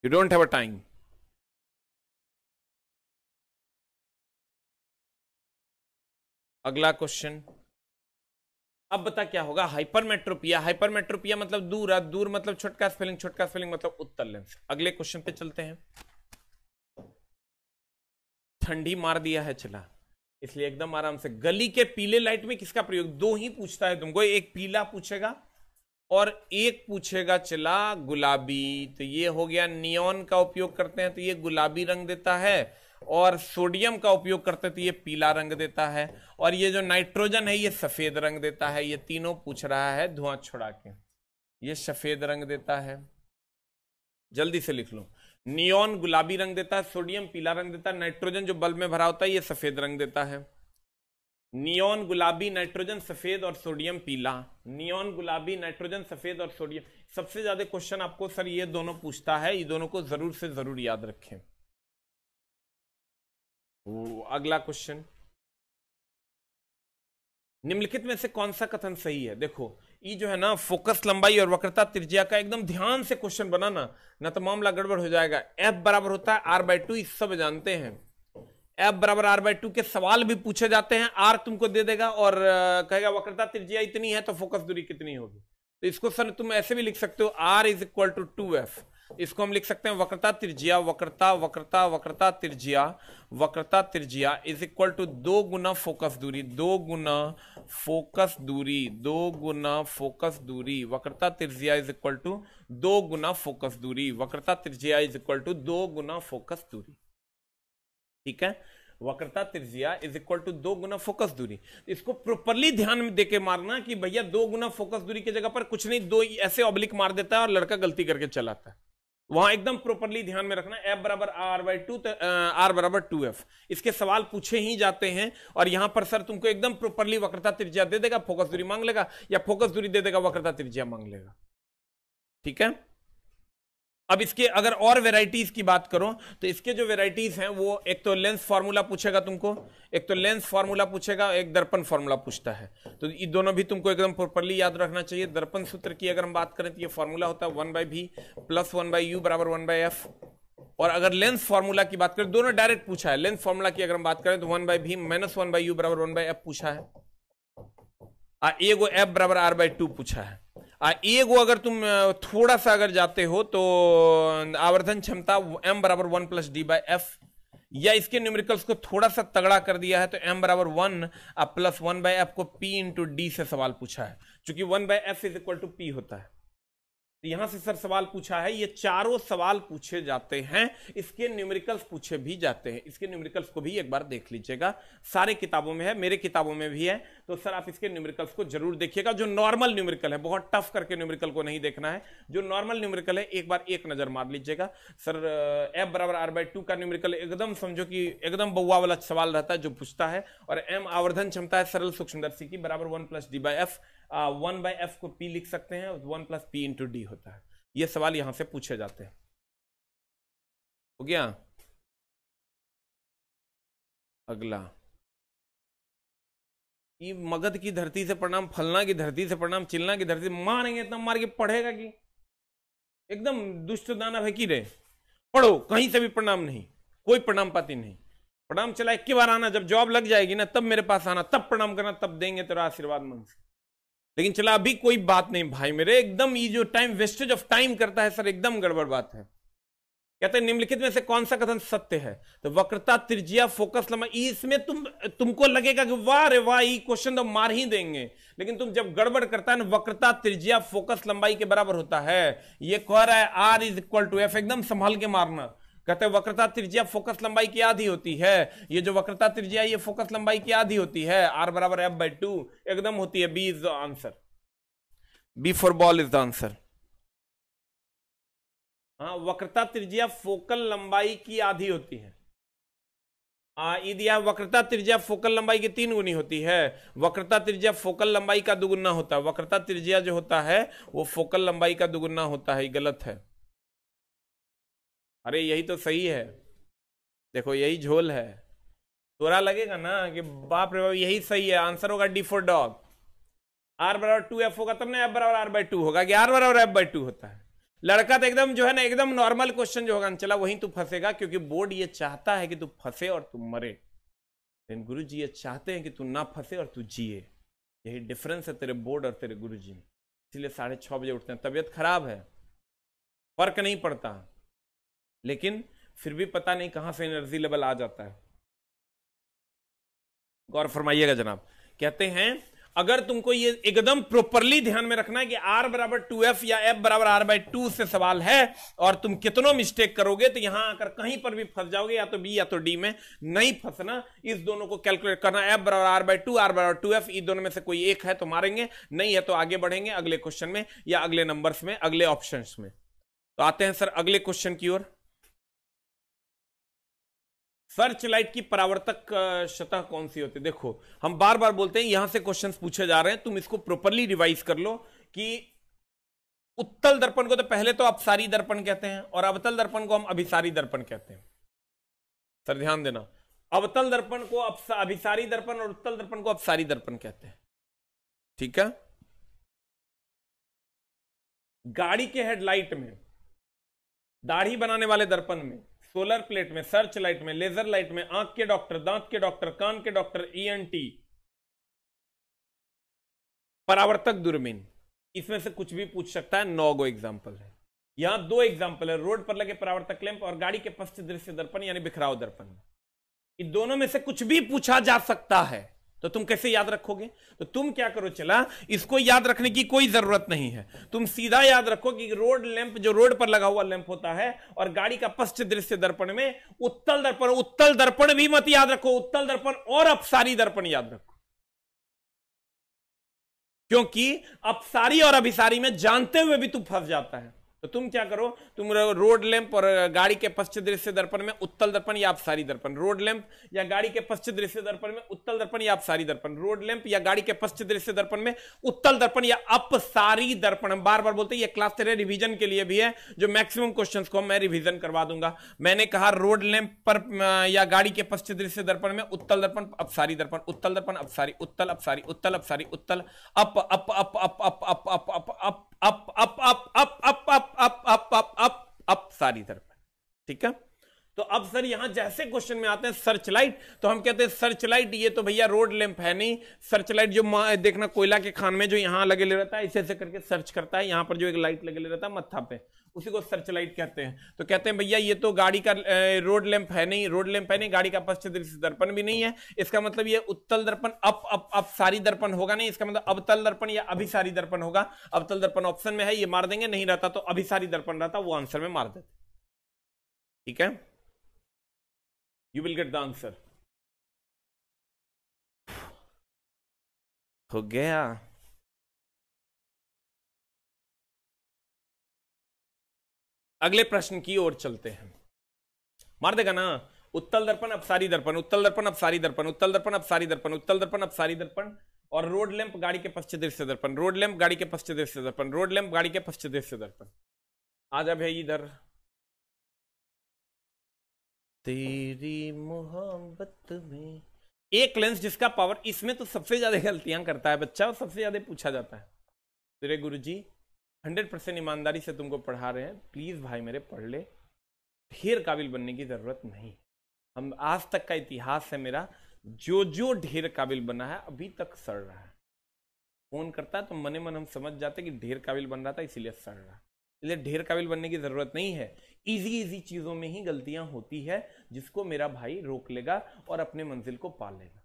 you don't have a time अगला क्वेश्चन अब बता क्या होगा हाइपरमेट्रोपिया हाइपरमेट्रोपिया मतलब दूर अब दूर मतलब छोटका स्पेलिंग छोटका स्पेलिंग मतलब उत्तर लेंस अगले क्वेश्चन पे चलते हैं ठंडी मार दिया है चला इसलिए एकदम आराम से गली के पीले लाइट में किसका प्रयोग दो ही पूछता है तुमको एक पीला पूछेगा और एक पूछेगा चला गुलाबी तो ये हो गया नियोन का उपयोग करते हैं तो ये गुलाबी रंग देता है और सोडियम का उपयोग करते थे तो ये पीला रंग देता है और ये जो नाइट्रोजन है ये सफ़ेद रंग देता है ये तीनों पूछ रहा है धुआं छोड़ा के ये सफ़ेद रंग देता है जल्दी से लिख लो नियोन गुलाबी रंग देता है सोडियम पीला रंग देता है नाइट्रोजन जो बल्ब में भरा होता है ये सफ़ेद रंग देता है नियोन गुलाबी नाइट्रोजन सफेद और सोडियम पीला नियोन गुलाबी नाइट्रोजन सफेद और सोडियम सबसे ज्यादा क्वेश्चन आपको सर ये दोनों पूछता है ये दोनों को जरूर से जरूर याद रखें अगला क्वेश्चन निम्नलिखित में से कौन सा कथन सही है देखो ये जो है ना फोकस लंबाई और वक्रता त्रिज्या का एकदम ध्यान से क्वेश्चन बनाना ना तो मामला गड़बड़ हो जाएगा एफ बराबर होता है आर बाई टू सब जानते हैं एफ बराबर आर बाई टू के सवाल भी पूछे जाते हैं आर तुमको दे देगा और कहेगा वक्रता त्रिज्या इतनी है तो फोकस दूरी कितनी होगी तो इसको सर तुम ऐसे भी लिख सकते हो R is equal to two F इसको हम लिख सकते हैं वक्रता त्रिज्या वक्रता वक्रता वक्रता त्रिज्या वक्रता त्रिज्या इज इक्वल टू दो गुना फोकस दूरी दो गुना फोकस दूरी दो गुना फोकस दूरी वक्रता त्रिज्या इज इक्वल टू दो गुना फोकस दूरी वक्रता त्रिज्या इज इक्वल टू दो गुना फोकस दूरी ठीक है वक्रता त्रिज्या इज इक्वल टू दो गुना फोकस दूरी इसको प्रॉपरली ध्यान में देके मारना कि भैया दो गुना फोकस दूरी की जगह पर कुछ नहीं दो ऐसे ऑब्लिक मार देता है और लड़का गलती करके चलाता है वहां एकदम प्रॉपरली ध्यान में रखना एफ बराबर आर बाई टू आर बराबर टू एफ इसके सवाल पूछे ही जाते हैं और यहां पर सर तुमको एकदम प्रॉपरली वक्रता त्रिज्या दे देगा फोकस दूरी मांग लेगा या फोकस दूरी दे देगा वक्रता त्रिज्या मांग लेगा ठीक है अब इसके अगर और वेराइटीज की बात करो तो इसके जो वेराइटीज हैं वो एक तो लेंस फार्मूला पूछेगा तुमको एक तो लेंस फार्मूला पूछेगा एक दर्पण फार्मूला पूछता है तो ये दोनों भी तुमको एकदम प्रॉपरली याद रखना चाहिए दर्पण सूत्र की अगर हम बात करें तो ये फार्मूला होता है one by V plus one by U बराबर वन बाई एफ और अगर लेंस फार्मूला की बात करें दोनों डायरेक्ट पूछा है लेंस फार्मूला की अगर हम बात करें तो one by V minus one by U बराबर वन बाई एफ पूछा है एगो एफ बराबर आर बाई टू पूछा है एगो अगर तुम थोड़ा सा अगर जाते हो तो आवर्धन क्षमता एम बराबर one plus D by F या इसके न्यूमेरिकल्स को थोड़ा सा तगड़ा कर दिया है तो एम बराबर one plus one by F को पी इंटू डी से सवाल पूछा है चूंकि one by F is equal to P होता है तो यहां से सर सवाल पूछा है ये चारों सवाल पूछे जाते हैं इसके न्यूमेरिकल्स पूछे भी जाते हैं इसके न्यूमेरिकल्स को भी एक बार देख लीजिएगा सारे किताबों में है मेरे किताबों में भी है तो सर आप इसके न्यूमेरिकल्स को जरूर देखिएगा जो नॉर्मल न्यूमेरिकल है बहुत टफ करके न्यूमेरिकल को नहीं देखना है जो नॉर्मल न्यूमेरिकल है एक बार एक नजर मार लीजिएगा सर एफ बराबर आर बाई टू का न्यूमेरिकल एकदम समझो कि एकदम बउआ वाला सवाल रहता है जो पूछता है और एम आवर्धन क्षमता है सरल सूक्ष्मदर्शी की बराबर one plus D by F one by F को पी लिख सकते हैं one plus P into D होता है ये सवाल यहां से पूछे जाते हैं हो गया अगला ये मगध की धरती से प्रणाम फलना की धरती से प्रणाम चिलना की धरती मारेंगे इतना मार के पढ़ेगा कि एकदम दुष्ट दाना फेंकी रहे पढ़ो कहीं से भी प्रणाम नहीं कोई प्रणाम पाती नहीं प्रणाम चला एक बार आना जब जॉब लग जाएगी ना तब मेरे पास आना तब प्रणाम करना तब देंगे तेरा आशीर्वाद मन से लेकिन चला अभी कोई बात नहीं भाई मेरे एकदम ये जो टाइम वेस्टेज ऑफ टाइम करता है सर एकदम गड़बड़ बात है कहते हैं निम्नलिखित में से कौन सा कथन सत्य है तो वक्रता त्रिज्या फोकस लंबा इसमें तुम तुमको लगेगा कि वाह रे वाह ये क्वेश्चन तो मार ही देंगे लेकिन तुम जब गड़बड़ करता है ना वक्रता त्रिज्या फोकस लंबाई के बराबर होता है ये कह रहा है R is equal to F एकदम संभाल के मारना कहते हैं वक्रता त्रिज्या फोकस लंबाई की आधी होती है ये जो वक्रता त्रिज्या ये फोकस लंबाई की आधी होती है आर बराबर एफ बाई टू एकदम होती है B is the answer B for ball is the answer हाँ वक्रता त्रिज्या फोकल लंबाई की आधी होती है हाँ, यदि वक्रता त्रिज्या फोकल लंबाई की तीन गुनी होती है वक्रता त्रिज्या फोकल लंबाई का दुगुना होता है वक्रता त्रिज्या जो होता है वो फोकल लंबाई का दुगुना होता है गलत है अरे यही तो सही है देखो यही झोल है तोरा लगेगा ना कि बाप रे बाप यही सही है आंसर होगा डी फोर डॉग आर बराबर टू एफ होगा तब ना एफ बराबर आर बाई टू होगा कि आर बराबर एफ बाई टू होता है लड़का तो एकदम जो है ना एकदम नॉर्मल क्वेश्चन जो होगा चला वहीं तू फंसेगा क्योंकि बोर्ड ये चाहता है कि तू फंसे और तू मरे लेकिन गुरु जी ये चाहते हैं कि तू ना फंसे और तू जिए यही डिफरेंस है तेरे बोर्ड और तेरे गुरु जी में इसलिए साढ़े छः बजे उठते हैं तबीयत खराब है फर्क नहीं पड़ता लेकिन फिर भी पता नहीं कहां से एनर्जी लेवल आ जाता है गौर फरमाइएगा जनाब कहते हैं अगर तुमको ये एकदम प्रॉपरली ध्यान में रखना है कि R बराबर टू एफ या F बराबर R बाई टू से सवाल है और तुम कितनों मिस्टेक करोगे तो यहां आकर कहीं पर भी फंस जाओगे या तो B या तो D में नहीं फंसना इस दोनों को कैलकुलेट करना F बराबर R बाई टू आर बराबर टू एफ इस दोनों में से कोई एक है तो मारेंगे नहीं है तो आगे बढ़ेंगे अगले क्वेश्चन में या अगले नंबर में अगले ऑप्शन में तो आते हैं सर अगले क्वेश्चन की ओर सर्च लाइट की परावर्तक सतह कौन सी होती है देखो हम बार बार बोलते हैं यहां से क्वेश्चंस पूछे जा रहे हैं तुम इसको प्रॉपरली रिवाइज कर लो कि उत्तल दर्पण को तो पहले तो अपसारी दर्पण कहते हैं और अवतल दर्पण को हम अभिसारी दर्पण कहते हैं सर ध्यान देना अवतल दर्पण को अभिसारी दर्पण और उत्तल दर्पण को अपसारी दर्पण कहते हैं ठीक है गाड़ी के हेडलाइट में दाढ़ी बनाने वाले दर्पण में सोलर प्लेट में सर्च लाइट में लेजर लाइट में आंख के डॉक्टर दांत के डॉक्टर कान के डॉक्टर ईएनटी e परावर्तक दूरबीन इसमें से कुछ भी पूछ सकता है नौ गो एग्जाम्पल है यहां दो एग्जाम्पल है रोड पर लगे परावर्तक लैंप और गाड़ी के पश्चिम दृश्य दर्पण यानी बिखराव दर्पण इन दोनों में से कुछ भी पूछा जा सकता है तो तुम कैसे याद रखोगे तो तुम क्या करो चला इसको याद रखने की कोई जरूरत नहीं है तुम सीधा याद रखो कि रोड लैंप जो रोड पर लगा हुआ लैंप होता है और गाड़ी का पश्च दृश्य दर्पण में उत्तल दर्पण उत्तल दर्पण भी मत याद रखो उत्तल दर्पण और अपसारी दर्पण याद रखो क्योंकि अपसारी और अभिसारी में जानते हुए भी तू फंस जाता है तो तुम क्या करो तुम रोड लैंप और गाड़ी के पश्चिम दृश्य दर्पण में उत्तल दर्पण या अपसारी दर्पण रोड लैंप या गाड़ी के पश्चिम दृश्य दर्पण में उत्तल दर्पण या अपसारी दर्पण रोड लैंप या गाड़ी के पश्चिम दृश्य दर्पण में उत्तल दर्पण या अपसारी दर्पण हम बार बार बोलते हैं ये क्लास तेरे रिविजन के लिए भी है जो मैक्सिमम क्वेश्चन को मैं रिविजन करवा दूंगा मैंने कहा रोड लैंप पर या गाड़ी के पश्चिम दृश्य दर्पण में उत्तल दर्पण अपसारी दर्पण उत्तल दर्पण अपसारी उत्तल अपसारी उत्तल अपसारी उत्तल अप अप अप अप अप अप अप अप अप अप अप अप अप अप अप सारी तरफ ठीक है तो अब सर यहां जैसे क्वेश्चन में आते हैं सर्चलाइट तो हम कहते हैं सर्चलाइट ये तो भैया रोड लैंप है नहीं सर्चलाइट जो देखना कोयला के खान में जो यहां लगे ले रहता है इसे ऐसे करके सर्च करता है यहां पर जो एक लाइट लगे ले रहता है मत्था पे उसी को लाइट कहते हैं तो कहते हैं भैया ये तो गाड़ी का रोड लैंप है नहीं रोड लैंप है नहीं गाड़ी का पश्चिम दृश्य दर्पण भी नहीं है इसका मतलब ये उत्तल दर्पण अप अप अप सारी दर्पण होगा नहीं इसका मतलब अबतल दर्पण या अभिसारी दर्पण होगा अबतल दर्पण ऑप्शन में है ये मार देंगे नहीं रहता तो अभिसारी दर्पण रहता वो आंसर में मार देते ठीक है you will get the answer हो गया अगले प्रश्न की ओर चलते हैं मार देगा ना उत्तल दर्पण अपसारी दर्पण उत्तल दर्पण अपसारी दर्पण उत्तल दर्पण अपसारी दर्पण उत्तल दर्पण अपसारी दर्पण और रोड लैंप गाड़ी के पश्चिम दृश्य दर्पण रोड लैंप गाड़ी के पश्चिम दृश्य दर्पण रोड लैंप गाड़ी के पश्चिम दृश्य दर्पण आ जा भैया इधर तेरी मोहब्बत में एक लेंस जिसका पावर इसमें तो सबसे ज्यादा गलतियां करता है बच्चा और सबसे ज्यादा पूछा जाता है तेरे गुरु जी हंड्रेड परसेंट ईमानदारी से तुमको पढ़ा रहे हैं प्लीज भाई मेरे पढ़ ले ढेर काबिल बनने की जरूरत नहीं हम आज तक का इतिहास है मेरा जो जो ढेर काबिल बना है अभी तक सड़ रहा है फोन करता है तो मने मन हम समझ जाते कि ढेर काबिल बन रहा था इसीलिए सड़ रहा इसलिए ढेर काबिल बनने की ज़रूरत नहीं है इजी इजी चीज़ों में ही गलतियां होती है जिसको मेरा भाई रोक लेगा और अपने मंजिल को पा लेगा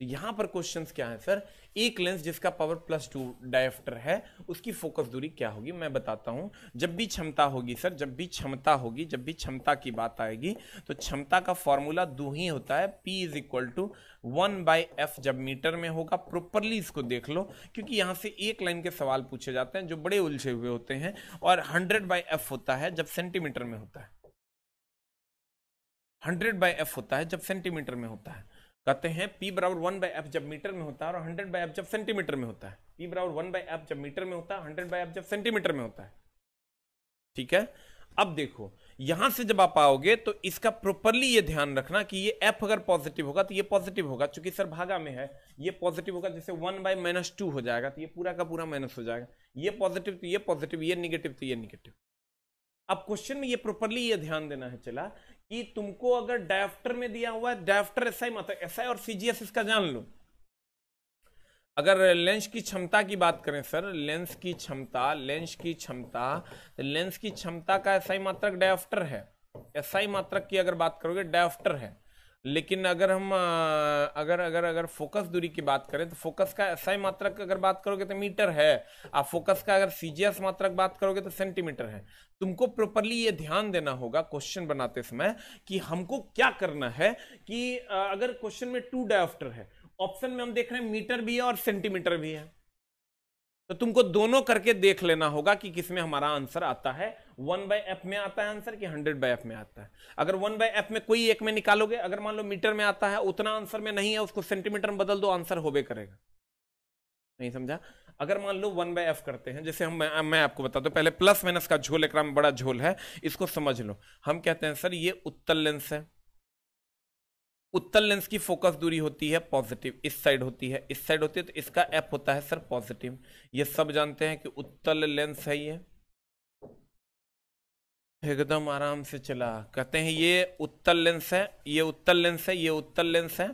तो यहां पर क्वेश्चंस क्या है सर एक लेंस जिसका पावर प्लस टू डायफ्टर है उसकी फोकस दूरी क्या होगी मैं बताता हूं जब भी क्षमता होगी सर जब भी क्षमता होगी जब भी क्षमता की बात आएगी तो क्षमता का फॉर्मूला दो ही होता है P is equal to one by F जब मीटर में होगा प्रॉपरली इसको देख लो क्योंकि यहां से एक लाइन के सवाल पूछे जाते हैं जो बड़े उलझे हुए होते हैं और हंड्रेड बाई एफ होता है जब सेंटीमीटर में होता है हंड्रेड बाई एफ होता है जब सेंटीमीटर में होता है कहते हैं P बराबर वन बाई एफ जब मीटर में होता है और हंड्रेड बाई एफ जब सेंटीमीटर में होता है P बराबर वन बाई एफ जब मीटर में होता है हंड्रेड बाई एफ जब सेंटीमीटर में होता है ठीक है अब देखो यहां से जब आप आओगे तो इसका प्रॉपरली ये ध्यान रखना कि ये F अगर पॉजिटिव होगा तो ये पॉजिटिव होगा चूंकि सर भागा में है ये पॉजिटिव होगा जैसे वन बाय माइनस टू हो जाएगा तो ये पूरा का पूरा माइनस हो जाएगा ये पॉजिटिव तो ये पॉजिटिव ये निगेटिव तो ये निगेटिव अब क्वेश्चन में ये प्रॉपरली ये ध्यान देना है चला कि तुमको अगर डायफ्टर में दिया हुआ है डायफ्टर एसआई मतलब एसआई और सीजीएस इसका जान लो अगर लेंस की क्षमता की बात करें सर लेंस की क्षमता लेंस की क्षमता लेंस की क्षमता का एसआई मात्रक डायफ्टर है एसआई मात्रक की अगर बात करोगे डायफ्टर है लेकिन अगर हम अगर अगर अगर फोकस दूरी की बात करें तो फोकस का एसआई मात्रक अगर बात करोगे तो मीटर है आप फोकस का अगर सीजीएस मात्रक बात करोगे तो सेंटीमीटर है तुमको प्रॉपरली ये ध्यान देना होगा क्वेश्चन बनाते समय कि हमको क्या करना है कि अगर क्वेश्चन में टू डायफ्टर है ऑप्शन में हम देख रहे हैं मीटर भी है और सेंटीमीटर भी है तो तुमको दोनों करके देख लेना होगा कि किसमें हमारा आंसर आता है वन बाय एफ में आता है आंसर कि हंड्रेड बाय एफ में आता है अगर वन बाय एफ में कोई एक में निकालोगे अगर मान लो मीटर में आता है उतना आंसर में नहीं है उसको सेंटीमीटर में बदल दो आंसर होबे करेगा नहीं समझा अगर मान लो वन बाय एफ करते हैं जैसे हम मैं, मैं आपको बता दो पहले प्लस माइनस का झोल एक बड़ा झोल है इसको समझ लो हम कहते हैं सर ये उत्तल लेंस है उत्तल लेंस की फोकस दूरी होती है पॉजिटिव इस साइड होती है इस साइड होती है तो इसका एफ होता है सर पॉजिटिव ये सब जानते हैं कि उत्तल लेंस है ये एकदम आराम से चला कहते हैं ये उत्तल लेंस है ये उत्तल लेंस है ये उत्तल लेंस है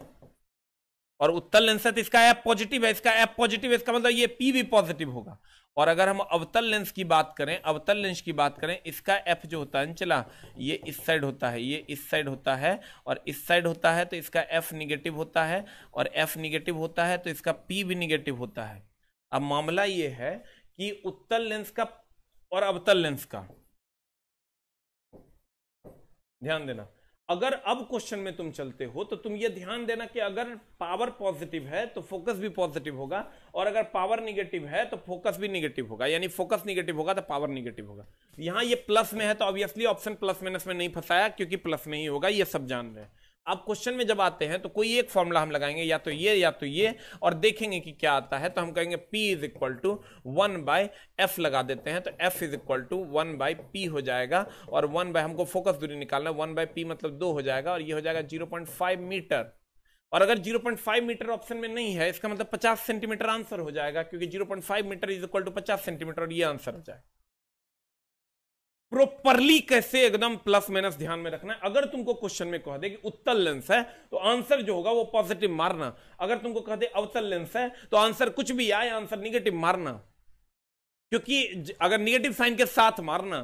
और उत्तल लेंस है तो इसका एप पॉजिटिव है इसका एप पॉजिटिव है इसका मतलब ये पी भी पॉजिटिव होगा और अगर हम अवतल लेंस की बात करें अवतल लेंस की बात करें इसका एफ जो होता है चला ये इस साइड होता है ये इस साइड होता है और इस साइड होता है तो इसका एफ निगेटिव होता है और एफ निगेटिव होता है तो इसका पी भी निगेटिव होता है अब मामला ये है कि उत्तल लेंस का और अवतल लेंस का ध्यान देना अगर अब क्वेश्चन में तुम चलते हो तो तुम यह ध्यान देना कि अगर पावर पॉजिटिव है तो फोकस भी पॉजिटिव होगा और अगर पावर निगेटिव है तो फोकस भी निगेटिव होगा यानी फोकस निगेटिव होगा तो पावर निगेटिव होगा यहां ये प्लस में है तो ऑब्वियसली ऑप्शन प्लस माइनस में नहीं फंसाया क्योंकि प्लस में ही होगा ये सब जान रहे हैं अब क्वेश्चन में जब आते हैं तो कोई एक फॉर्मूला हम लगाएंगे या तो ये या तो ये और देखेंगे कि क्या आता है तो हम कहेंगे P is equal to one by F लगा देते हैं तो F is equal to one by P हो जाएगा और वन बाय हमको फोकस दूरी निकालना वन बाय पी मतलब दो हो जाएगा और ये हो जाएगा जीरो पॉइंट फाइव मीटर और अगर 0.5 मीटर ऑप्शन में नहीं है इसका मतलब 50 सेंटीमीटर आंसर हो जाएगा क्योंकि 0.5 metre is equal to 50 centimetre और ये आंसर हो जाएगा प्रोपरली कैसे एकदम प्लस माइनस ध्यान में रखना है अगर तुमको क्वेश्चन में कह दे कि उत्तल लेंस है तो आंसर जो होगा वो पॉजिटिव मारना अगर तुमको कह दे अवतल लेंस है तो आंसर कुछ भी आए आंसर निगेटिव मारना क्योंकि अगर निगेटिव साइन के साथ मारना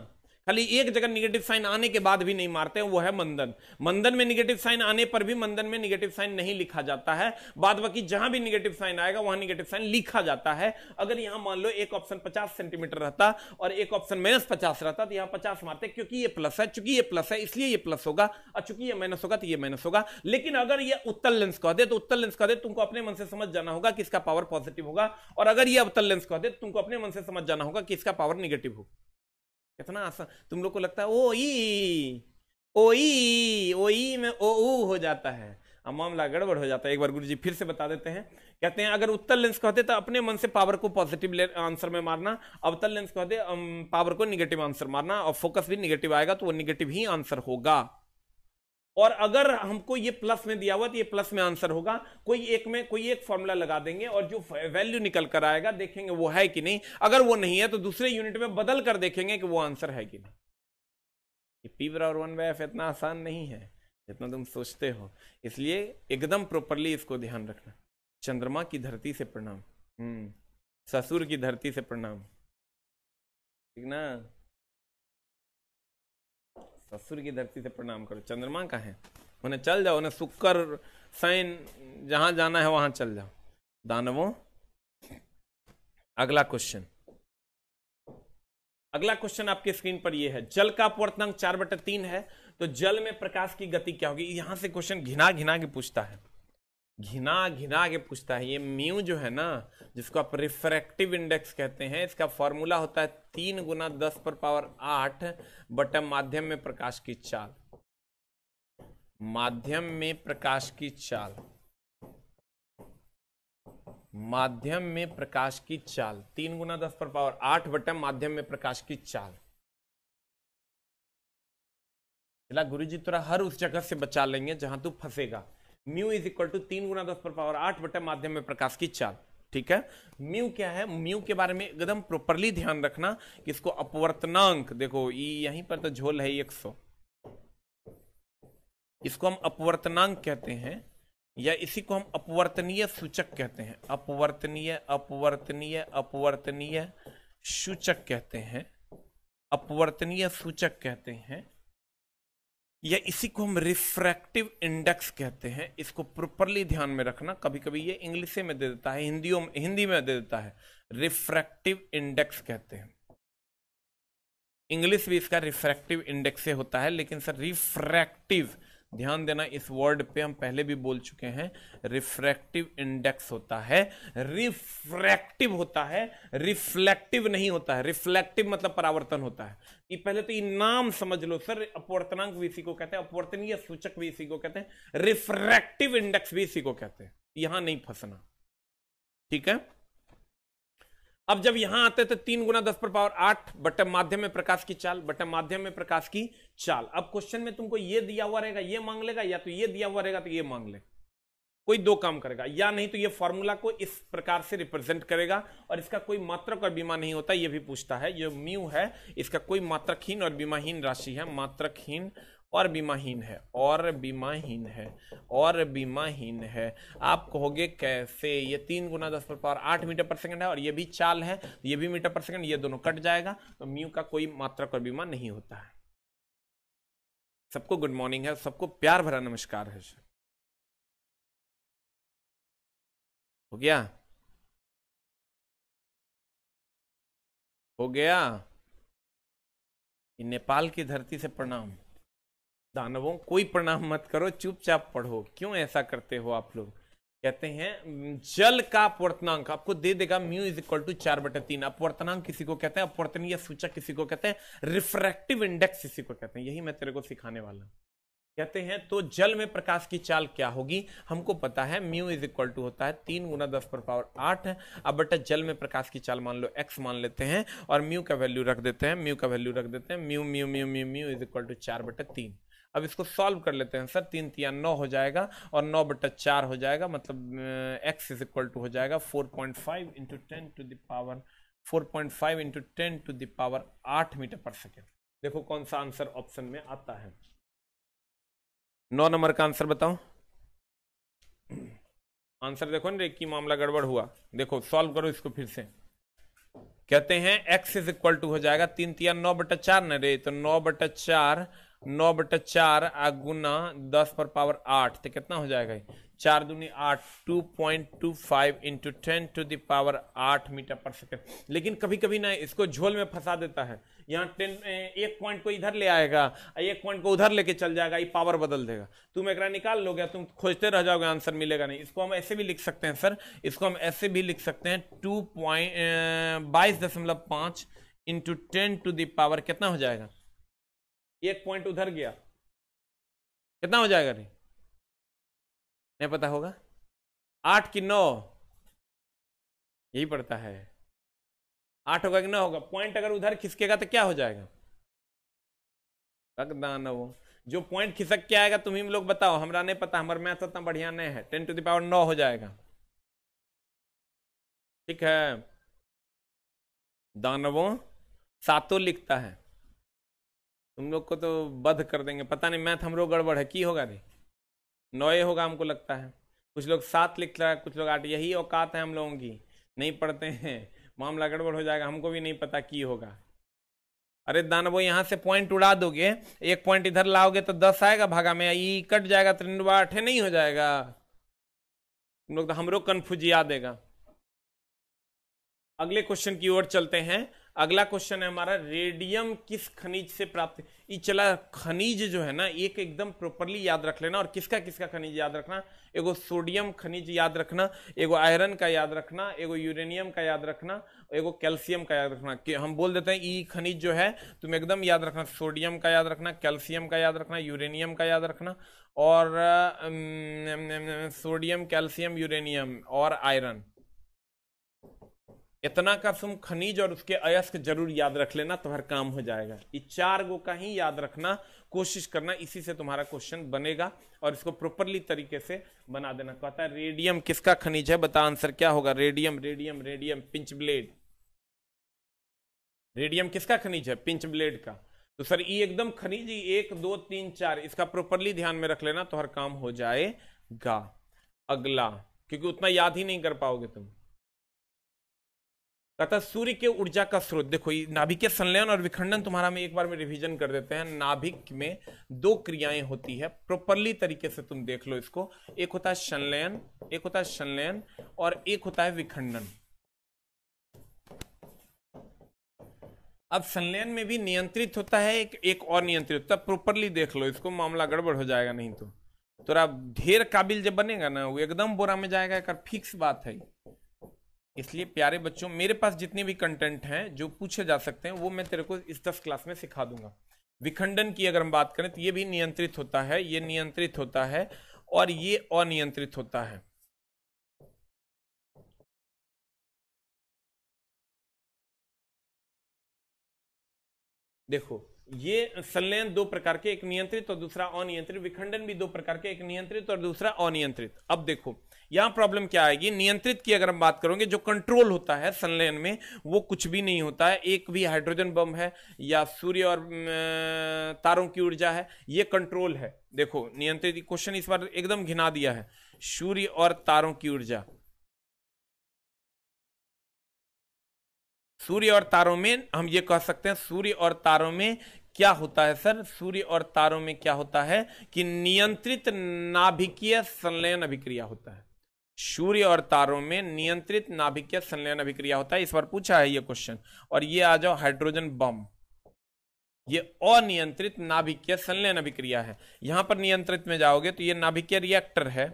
खाली एक जगह निगेटिव साइन आने के बाद भी नहीं मारते हैं वो है मंदन मंदन में निगेटिव साइन आने पर भी मंदन में निगेटिव साइन नहीं लिखा जाता है बाद बाकी जहां भी निगेटिव साइन आएगा वहां निगेटिव साइन लिखा जाता है अगर यहां मान लो एक ऑप्शन पचास सेंटीमीटर रहता और एक ऑप्शन माइनस पचास रहता तो यहां पचास मारते क्योंकि ये प्लस है चूंकि ये प्लस है इसलिए ये प्लस होगा और चूंकि ये माइनस होगा तो ये माइनस होगा लेकिन अगर ये उत्तर लेंस कह दे तो उत्तर लेंस कह दे तुमको अपने मन से समझ जाना होगा कि इसका पावर पॉजिटिव होगा और अगर ये अवतल लेंस कह दे तो तुमको अपने मन से समझ जाना होगा कि इसका पावर निगेटिव होगा कितना आसान तुम लोग को लगता है ओ ई ओ ई ओ ई में ओ ऊ हो जाता है अब मामला गड़बड़ हो जाता है एक बार गुरु जी फिर से बता देते हैं कहते हैं अगर उत्तर लेंस कहते तो अपने मन से पावर को पॉजिटिव आंसर में मारना अवतल लेंस कहते पावर को निगेटिव आंसर मारना और फोकस भी निगेटिव आएगा तो वो निगेटिव ही आंसर होगा और अगर हमको ये प्लस में दिया हुआ तो ये प्लस में आंसर होगा कोई एक में कोई एक फॉर्मूला लगा देंगे और जो वैल्यू निकल कर आएगा देखेंगे वो है कि नहीं अगर वो नहीं है तो दूसरे यूनिट में बदल कर देखेंगे कि वो आंसर है कि नहीं ये पी बराबर वन बाय एफ इतना आसान नहीं है जितना तुम सोचते हो इसलिए एकदम प्रॉपरली इसको ध्यान रखना चंद्रमा की धरती से प्रणाम हम्म, ससुर की धरती से प्रणाम ठीक ना तो सूर्य की धरती से प्रणाम करो चंद्रमा का है उन्हें चल जाओ उन्हें शुक्र सैन जहां जाना है वहां चल जाओ दानवों अगला क्वेश्चन अगला क्वेश्चन आपके स्क्रीन पर यह है जल का अपवर्तनांक चार बटा तीन है तो जल में प्रकाश की गति क्या होगी यहां से क्वेश्चन घिना घिना के पूछता है घिना घिना के पूछता है ये म्यू जो है ना जिसको आप रिफ्रैक्टिव इंडेक्स कहते हैं इसका फॉर्मूला होता है तीन गुना दस पर पावर आठ बटम माध्यम में प्रकाश की चाल माध्यम में प्रकाश की चाल माध्यम में प्रकाश की चाल तीन गुना दस पर पावर आठ बटम माध्यम में प्रकाश की चाल गुरु जी तुरा हर उस जगह से बचा लेंगे जहां तू फंसेगा म्यू इज इक्वल टू तीन गुना दस पर पावर आठ बटे माध्यम में प्रकाश की चाल ठीक है म्यू क्या है म्यू के बारे में एकदम प्रॉपरली ध्यान रखना कि इसको अपवर्तनांक देखो ये यहीं पर तो झोल है एक सौ इसको हम अपवर्तनांक कहते हैं या इसी को हम अपवर्तनीय सूचक कहते हैं अपवर्तनीय अपवर्तनीय अपवर्तनीय सूचक कहते हैं अपवर्तनीय सूचक कहते हैं या इसी को हम रिफ्रैक्टिव इंडेक्स कहते हैं इसको प्रॉपरली ध्यान में रखना कभी कभी ये इंग्लिश में दे देता है हिंदियों में हिंदी में दे देता है रिफ्रैक्टिव इंडेक्स कहते हैं इंग्लिश भी इसका रिफ्रैक्टिव इंडेक्स से होता है लेकिन सर रिफ्रैक्टिव ध्यान देना इस वर्ड पे हम पहले भी बोल चुके हैं रिफ्रैक्टिव इंडेक्स होता है रिफ्रैक्टिव होता है रिफ्लेक्टिव नहीं होता है रिफ्लेक्टिव मतलब परावर्तन होता है ये पहले तो ये नाम समझ लो सर अपवर्तनांक भी इसी को कहते हैं अपवर्तनीय सूचक भी इसी को कहते हैं रिफ्रैक्टिव इंडेक्स भी इसी को कहते हैं यहां नहीं फंसना ठीक है अब जब यहां आते थे तो तीन गुना दस पर पावर आठ बटन माध्यम में प्रकाश की चाल बटन माध्यम में प्रकाश की चाल अब क्वेश्चन में तुमको ये दिया हुआ रहेगा ये मांग लेगा या तो ये दिया हुआ रहेगा तो ये मांग लेगा कोई दो काम करेगा या नहीं तो ये फॉर्मूला को इस प्रकार से रिप्रेजेंट करेगा और इसका कोई मात्रक और बीमा नहीं होता ये भी पूछता है ये म्यू है इसका कोई मात्रकहीन और बीमाहीन राशि है मात्रकहीन और बीमाहीन है और बीमाहीन है और बीमाहीन है आप कहोगे कैसे ये तीन गुना दस पर पावर आठ मीटर पर सेकंड है और ये भी चाल है ये भी मीटर पर सेकंड ये दोनों कट जाएगा तो म्यू का कोई मात्रक और बीमा नहीं होता है सबको गुड मॉर्निंग है सबको प्यार भरा नमस्कार है हो गया हो गया नेपाल की धरती से प्रणाम दानवों कोई प्रणाम मत करो चुपचाप पढ़ो क्यों ऐसा करते हो आप लोग कहते हैं जल का अपवर्तनांक आपको दे देगा म्यू इज इक्वल टू चार बटे तीन अपवर्तनांक किसी को कहते हैं अपवर्तनीय सूचक किसी को कहते हैं रिफ्रैक्टिव इंडेक्स किसी को कहते हैं यही मैं तेरे को सिखाने वाला हूं कहते हैं तो जल में प्रकाश की चाल क्या होगी हमको पता है म्यू इज इक्वल टू होता है तीन गुना दस पर पावर आठ है अब बेटा जल में प्रकाश की चाल मान लो एक्स मान लेते हैं और म्यू का वैल्यू रख देते हैं म्यू का वैल्यू रख देते हैं mu mu mu mu mu is equal to चार बटे तीन अब इसको सॉल्व कर लेते हैं सर तीन तिया नौ हो जाएगा और नौ बटा चार हो जाएगा मतलब एक्स इज इक्वल टू हो जाएगा four point five into ten to the power four point five into ten to the power आठ मीटर पर सेकेंड देखो कौन सा आंसर ऑप्शन में आता है नौ नंबर का आंसर बताओ आंसर देखो ना रेकी मामला गड़बड़ हुआ देखो सॉल्व करो इसको फिर से कहते हैं x इज इक्वल टू हो जाएगा तीन तिया नौ बटा चार न रे तो नौ बटा चार नौ बटा चार गुना दस पर पावर आठ तो कितना हो जाएगा चार दूनी आठ two point two five into ten to the power आठ मीटर पर सेकेंड लेकिन कभी कभी ना इसको झोल में फंसा देता है यहाँ टेन एक पॉइंट को इधर ले आएगा एक पॉइंट को उधर लेके चल जाएगा ये पावर बदल देगा तुम एक निकाल लोगे तुम खोजते रह जाओगे आंसर मिलेगा नहीं इसको हम ऐसे भी लिख सकते हैं सर इसको हम ऐसे भी लिख सकते हैं टू पॉइंट बाईस दशमलव पाँच इंटू टेन टू दावर कितना हो जाएगा एक पॉइंट उधर गया कितना हो जाएगा नहीं नहीं पता होगा आठ की नौ यही पड़ता है आठ होगा कि नौ होगा पॉइंट अगर उधर खिसकेगा तो क्या हो जाएगा बगदान वो जो पॉइंट खिसक के आएगा तुम ही लोग बताओ हमारा नहीं पता हमारा मैथ उतना बढ़िया नहीं है टेन टू दावर नौ हो जाएगा ठीक है दानवों सातों लिखता है तुम लोग को तो बध कर देंगे पता नहीं मैथ हम गड़बड़ है की होगा रे नोए होगा हमको लगता है कुछ लोग सात लिख रहा है कुछ लोग आठ यही औकात है हम लोगों की नहीं पढ़ते हैं मामला गड़बड़ हो जाएगा हमको भी नहीं पता की होगा अरे दानवो यहाँ से पॉइंट उड़ा दोगे एक पॉइंट इधर लाओगे तो दस आएगा भागा में ई कट जाएगा त्रिंडवा अठे नहीं हो जाएगा तुम लोग तो हम कन्फ्यूजिया देगा अगले क्वेश्चन की ओर चलते हैं अगला क्वेश्चन है हमारा रेडियम किस खनिज से प्राप्त ये चला खनिज जो है ना एक एकदम प्रॉपरली याद रख लेना और किसका किसका खनिज याद रखना एगो सोडियम खनिज याद रखना एगो आयरन का याद रखना एगो यूरेनियम का याद रखना एगो कैल्शियम का याद रखना कि हम बोल देते हैं ई खनिज जो है तुम एकदम याद रखना सोडियम का याद रखना कैल्शियम का याद रखना यूरेनियम का याद रखना और सोडियम कैल्शियम यूरेनियम और आयरन इतना का तुम खनिज और उसके अयस्क जरूर याद रख लेना तुम्हारा काम हो जाएगा ये चार गो का ही याद रखना कोशिश करना इसी से तुम्हारा क्वेश्चन बनेगा और इसको प्रॉपरली तरीके से बना देना कहता तो है रेडियम किसका खनिज है बता आंसर क्या होगा radium radium radium pinch blade radium किसका खनिज है पिंच ब्लेड का तो सर ये एकदम खनिज एक दो तीन चार इसका प्रॉपरली ध्यान में रख लेना तो हर काम हो जाएगा अगला क्योंकि उतना याद ही नहीं कर पाओगे तुम कहता सूर्य के ऊर्जा का स्रोत देखो ये नाभिकीय संलयन और विखंडन तुम्हारा में एक बार में रिवीजन कर देते हैं नाभिक में दो क्रियाएं होती है प्रॉपरली तरीके से तुम देख लो इसको एक होता है संलयन एक होता है संलयन और एक होता है विखंडन अब संलयन में भी नियंत्रित होता है एक, एक और नियंत्रित होता है प्रॉपरली देख लो इसको मामला गड़बड़ हो जाएगा नहीं तो तोरा ढेर काबिल जब बनेगा ना वो एकदम बोरा में जाएगा एक फिक्स बात है इसलिए प्यारे बच्चों मेरे पास जितने भी कंटेंट हैं जो पूछे जा सकते हैं वो मैं तेरे को इस दस क्लास में सिखा दूंगा विखंडन की अगर हम बात करें तो ये भी नियंत्रित होता है ये नियंत्रित होता है और ये अनियंत्रित होता है देखो ये संलयन दो प्रकार के एक नियंत्रित और दूसरा अनियंत्रित विखंडन भी दो प्रकार के एक नियंत्रित और दूसरा अनियंत्रित अब देखो यहां प्रॉब्लम क्या आएगी नियंत्रित की अगर हम बात करोगे जो कंट्रोल होता है संलयन में वो कुछ भी नहीं होता है एक भी हाइड्रोजन बम है या सूर्य और तारों की ऊर्जा है ये कंट्रोल है देखो नियंत्रित क्वेश्चन इस बार एकदम घिना दिया है सूर्य और तारों की ऊर्जा सूर्य और तारों में हम ये कह सकते हैं सूर्य और तारों में क्या होता है सर सूर्य और तारों में क्या होता है कि नियंत्रित नाभिकीय संलयन अभिक्रिया होता है सूर्य और तारों में नियंत्रित नाभिकीय संलयन अभिक्रिया होता है इस बार पूछा है ये क्वेश्चन और ये आ जाओ हाइड्रोजन बम ये अनियंत्रित नाभिकीय संलयन अभिक्रिया है यहां पर नियंत्रित में जाओगे तो ये नाभिकीय रिएक्टर है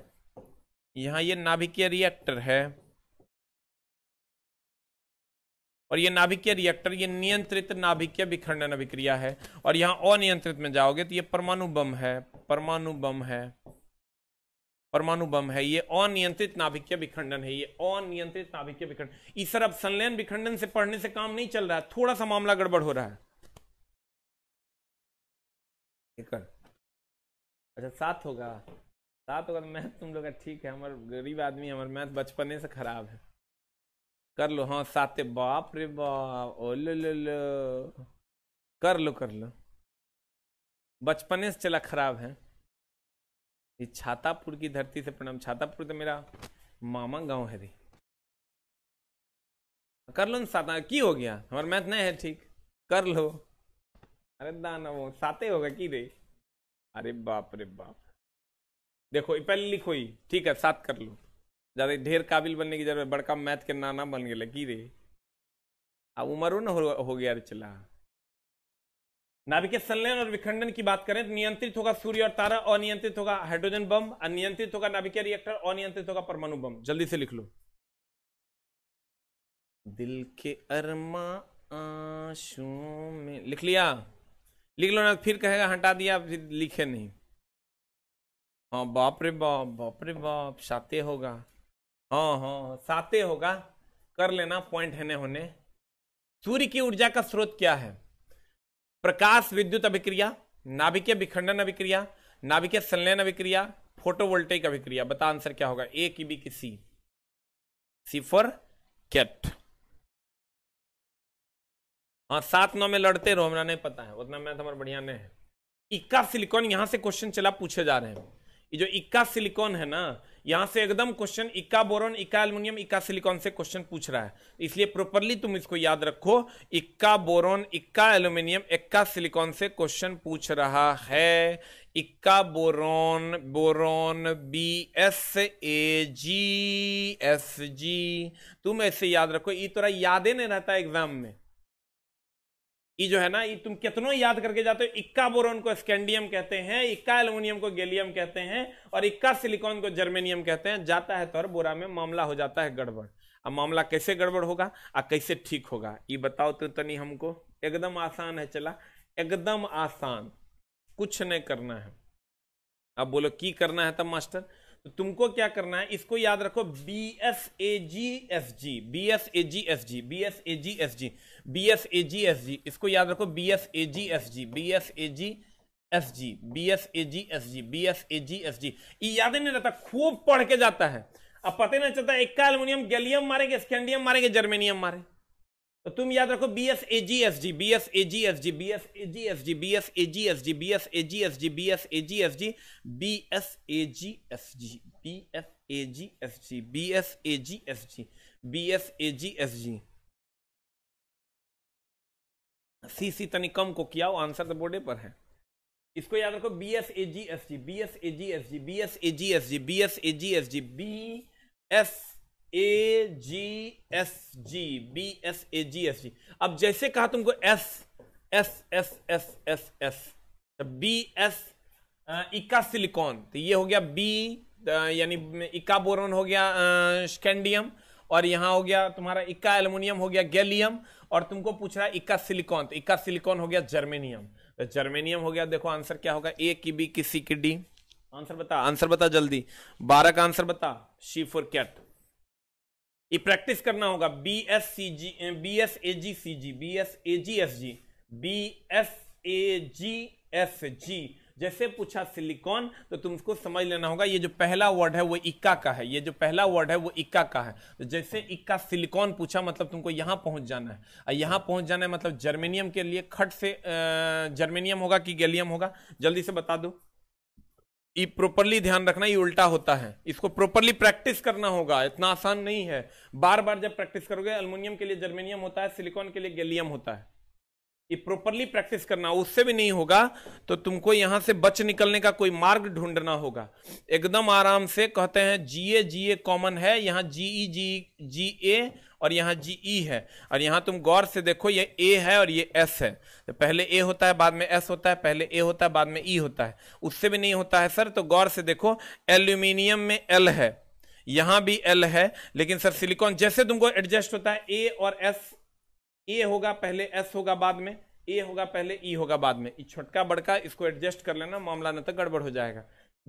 यहां ये नाभिकीय रिएक्टर है और ये नाभिकीय रिएक्टर ये नियंत्रित नाभिकीय विखंडन अभिक्रिया है और यहाँ अनियंत्रित में जाओगे तो ये परमाणु बम है परमाणु बम है परमाणु बम है ये अनियंत्रित नाभिकीय विखंडन है ये अनियंत्रित नाभिकीय विखंडन इस सर अब संलयन विखंडन से पढ़ने से काम नहीं चल रहा है थोड़ा सा मामला गड़बड़ हो रहा है अच्छा सात होगा सात होगा तो मैथ तुम लोग ठीक है हमारे गरीब आदमी हमारे मैथ बचपने से खराब है कर लो हाँ साते बाप रे बाप ओ लो लो लो कर लो कर लो बचपने से चला खराब है ये छातापुर की धरती से प्रणाम छातापुर तो मेरा मामा गांव है दी कर लो ना साता हाँ, की हो गया हमारा मैथ नहीं है ठीक कर लो अरे दाना वो साते होगा की रे अरे बाप रे बाप देखो पहले लिखो ही ठीक है सात कर लो ज़्यादा ढेर काबिल बनने की जरूरत बड़का मैथ के नाना बन गए की रे अब उम्र न हो, हो गया चला नाभिक संलयन और विखंडन की बात करें तो नियंत्रित होगा सूर्य और तारा अनियंत्रित होगा हाइड्रोजन बम अनियंत्रित होगा नाभिकीय रिएक्टर अनियंत्रित होगा परमाणु बम जल्दी से लिख लो दिल के अरमा आंसू में लिख लिया लिख लो ना फिर कहेगा हटा दिया फिर लिखे नहीं हाँ बाप रे बाप बाप रे बाप शाते होगा हाँ हाँ साते होगा कर लेना पॉइंट है होने सूर्य की ऊर्जा का स्रोत क्या है प्रकाश विद्युत अभिक्रिया नाभिकीय विखंडन अभिक्रिया नाभिकीय संलयन अभिक्रिया फोटोवोल्टेक अभिक्रिया बता आंसर क्या होगा ए की बी की सी सी फॉर कैट हाँ सात नौ में लड़ते रहो हमारा नहीं पता है उतना मैथ हमारा बढ़िया नहीं है इक्का सिलिकॉन यहां से क्वेश्चन चला पूछे जा रहे हैं ये जो इक्का सिलिकॉन है ना यहां से एकदम क्वेश्चन इक्का बोरोन इक्का एल्यूमिनियम इक्का सिलिकॉन से क्वेश्चन पूछ रहा है इसलिए प्रॉपरली तुम इसको याद रखो इक्का बोरोन इक्का एल्यूमिनियम इक्का सिलिकॉन से क्वेश्चन पूछ रहा है इक्का boron boron B S A G S G तुम ऐसे याद रखो ये तोरा ही नहीं रहता एग्जाम में ये जो है ना ये तुम कितनों याद करके जाते हो इक्का बोरोन को स्कैंडियम कहते हैं इक्का एलुमिनियम को गैलियम कहते हैं और इक्का सिलिकॉन को जर्मेनियम कहते हैं जाता है तो बोरा में मामला हो जाता है गड़बड़ अब मामला कैसे गड़बड़ होगा और कैसे ठीक होगा ये बताओ तो तनी हमको एकदम आसान है चला एकदम आसान कुछ नहीं करना है अब बोलो की करना है तब मास्टर तो तुमको क्या करना है इसको याद रखो B S A G S G B S A G S G B S A G S G B S A G S G इसको याद रखो B S A G S G B S A G S G B S A G S G B S A G S G ये याद ही नहीं रहता खूब पढ़ के जाता है अब पता नहीं चलता एक का एल्यूमिनियम गैलियम मारेंगे स्कैंडियम मारेंगे जर्मेनियम मारेंगे तो तुम याद रखो B S A G S G B S A G S G B S A G S G B S A G S G B S A G S G B S A G S G B S A G S G B S A G S G B S A G S G B S A G S G C C तनी कम को किया answer तो बोर्डे पर है इसको याद रखो B S A G S G B S A G S G B S A G S G B S A G S G B S A G S G B S A G S G अब जैसे कहा तुमको S S S S S S B तो S इका silicon तो ये हो गया बी यानी इका बोरोन हो गया स्कैंडियम और यहाँ हो गया तुम्हारा इक्का एल्युमिनियम हो गया गैलियम और तुमको पूछ रहा है इक्का सिलिकॉन तो इक्का सिलिकॉन हो गया जर्मेनियम तो जर्मेनियम हो गया देखो आंसर क्या होगा ए की बी की सी की डी आंसर बता आंसर बता जल्दी बारह का आंसर बता शी फोर कैट ये प्रैक्टिस करना होगा B S C G B S A G C G B S A G S G B S A G S G जैसे पूछा सिलिकॉन तो तुमको समझ लेना होगा ये जो पहला वर्ड है वो इक्का का है ये जो पहला वर्ड है वो इक्का का है तो जैसे इक्का सिलिकॉन पूछा मतलब तुमको यहां पहुंच जाना है और पहुंच जाना है मतलब जर्मेनियम के लिए खट से जर्मेनियम होगा कि गैलियम होगा जल्दी से बता दो ये प्रॉपरली ध्यान रखना ये उल्टा होता है इसको प्रॉपरली प्रैक्टिस करना होगा इतना आसान नहीं है बार बार जब प्रैक्टिस करोगे अल्मोनियम के लिए जर्मेनियम होता है सिलिकॉन के लिए गैलियम होता है ये प्रॉपरली प्रैक्टिस करना उससे भी नहीं होगा तो तुमको यहां से बच निकलने का कोई मार्ग ढूंढना होगा एकदम आराम से कहते हैं जीए जीए कॉमन है यहां जीई जी जी ए और यहाँ जी ई है और यहाँ तुम गौर से देखो ये ए है और ये एस है तो पहले ए होता है बाद में एस होता है पहले ए होता है बाद में ई होता है उससे भी नहीं होता है सर तो गौर से देखो एल्यूमिनियम में एल है यहाँ भी एल है लेकिन सर सिलिकॉन जैसे तुमको एडजस्ट होता है ए और एस ए होगा पहले एस होगा बाद में ए होगा पहले ई होगा बाद में छोटका बड़का इसको एडजस्ट कर लेना मामला न तो गड़बड़ हो जाएगा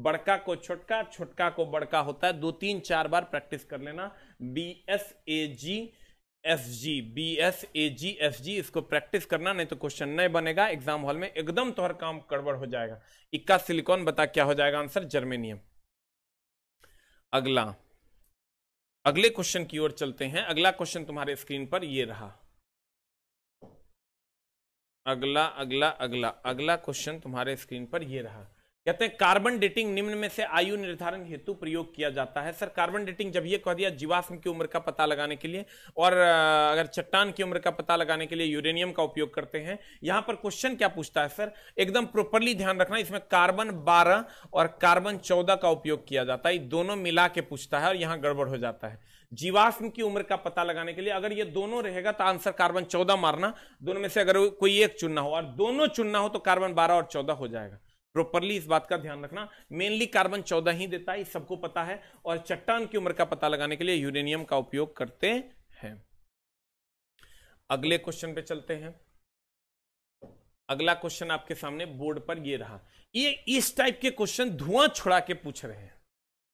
बड़का को छोटका छोटका को बड़का होता है दो तीन चार बार प्रैक्टिस कर लेना B S A G F G B S A G F G इसको प्रैक्टिस करना नहीं तो क्वेश्चन नहीं बनेगा एग्जाम हॉल में एकदम तोहर काम गड़बड़ हो जाएगा इक्का सिलिकॉन बता क्या हो जाएगा आंसर जर्मेनियम अगला अगले क्वेश्चन की ओर चलते हैं अगला क्वेश्चन तुम्हारे स्क्रीन पर ये रहा अगला अगला अगला अगला क्वेश्चन तुम्हारे स्क्रीन पर ये रहा कहते हैं कार्बन डेटिंग निम्न में से आयु निर्धारण हेतु प्रयोग किया जाता है सर कार्बन डेटिंग जब ये कह दिया जीवाश्म की उम्र का पता लगाने के लिए और अगर चट्टान की उम्र का पता लगाने के लिए यूरेनियम का उपयोग करते हैं यहां पर क्वेश्चन क्या पूछता है सर एकदम प्रॉपरली ध्यान रखना इसमें कार्बन बारह और कार्बन चौदह का उपयोग किया जाता है दोनों मिला के पूछता है और यहां गड़बड़ हो जाता है जीवाश्म की उम्र का पता लगाने के लिए अगर ये दोनों रहेगा तो आंसर कार्बन चौदह मारना दोनों में से अगर कोई एक चुनना हो और दोनों चुनना हो तो कार्बन बारह और चौदह हो जाएगा प्रॉपरली इस बात का ध्यान रखना मेनली कार्बन चौदह ही देता है सबको पता है और चट्टान की उम्र का पता लगाने के लिए यूरेनियम का उपयोग करते हैं अगले क्वेश्चन पे चलते हैं अगला क्वेश्चन आपके सामने बोर्ड पर ये रहा ये इस टाइप के क्वेश्चन धुआं छुड़ा के पूछ रहे हैं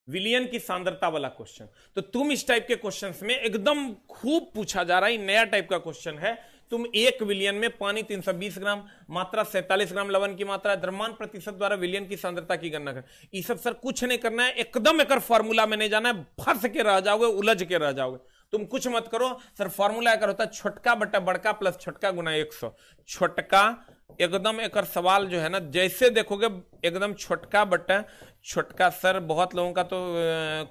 विलियन की सांद्रता वाला क्वेश्चन तो तुम इस टाइप के क्वेश्चन में एकदम खूब पूछा जा रहा है नया टाइप का क्वेश्चन है तुम एक विलियन में पानी 320 ग्राम मात्रा सैतालीस ग्राम लवन की मात्रा द्रव्यमान प्रतिशत द्वारा विलियन की सांद्रता की गणना कर ये सब सर कुछ नहीं करना है एकदम एक फॉर्मूला में नहीं जाना है फंस के रह जाओगे उलझ के रह जाओगे तुम कुछ मत करो सर फॉर्मूला एक होता है छोटका बटा बड़का प्लस छोटका गुना एक सौ छोटका एकदम एक सवाल जो है ना जैसे देखोगे एकदम छोटका बटा छोटका सर बहुत लोगों का तो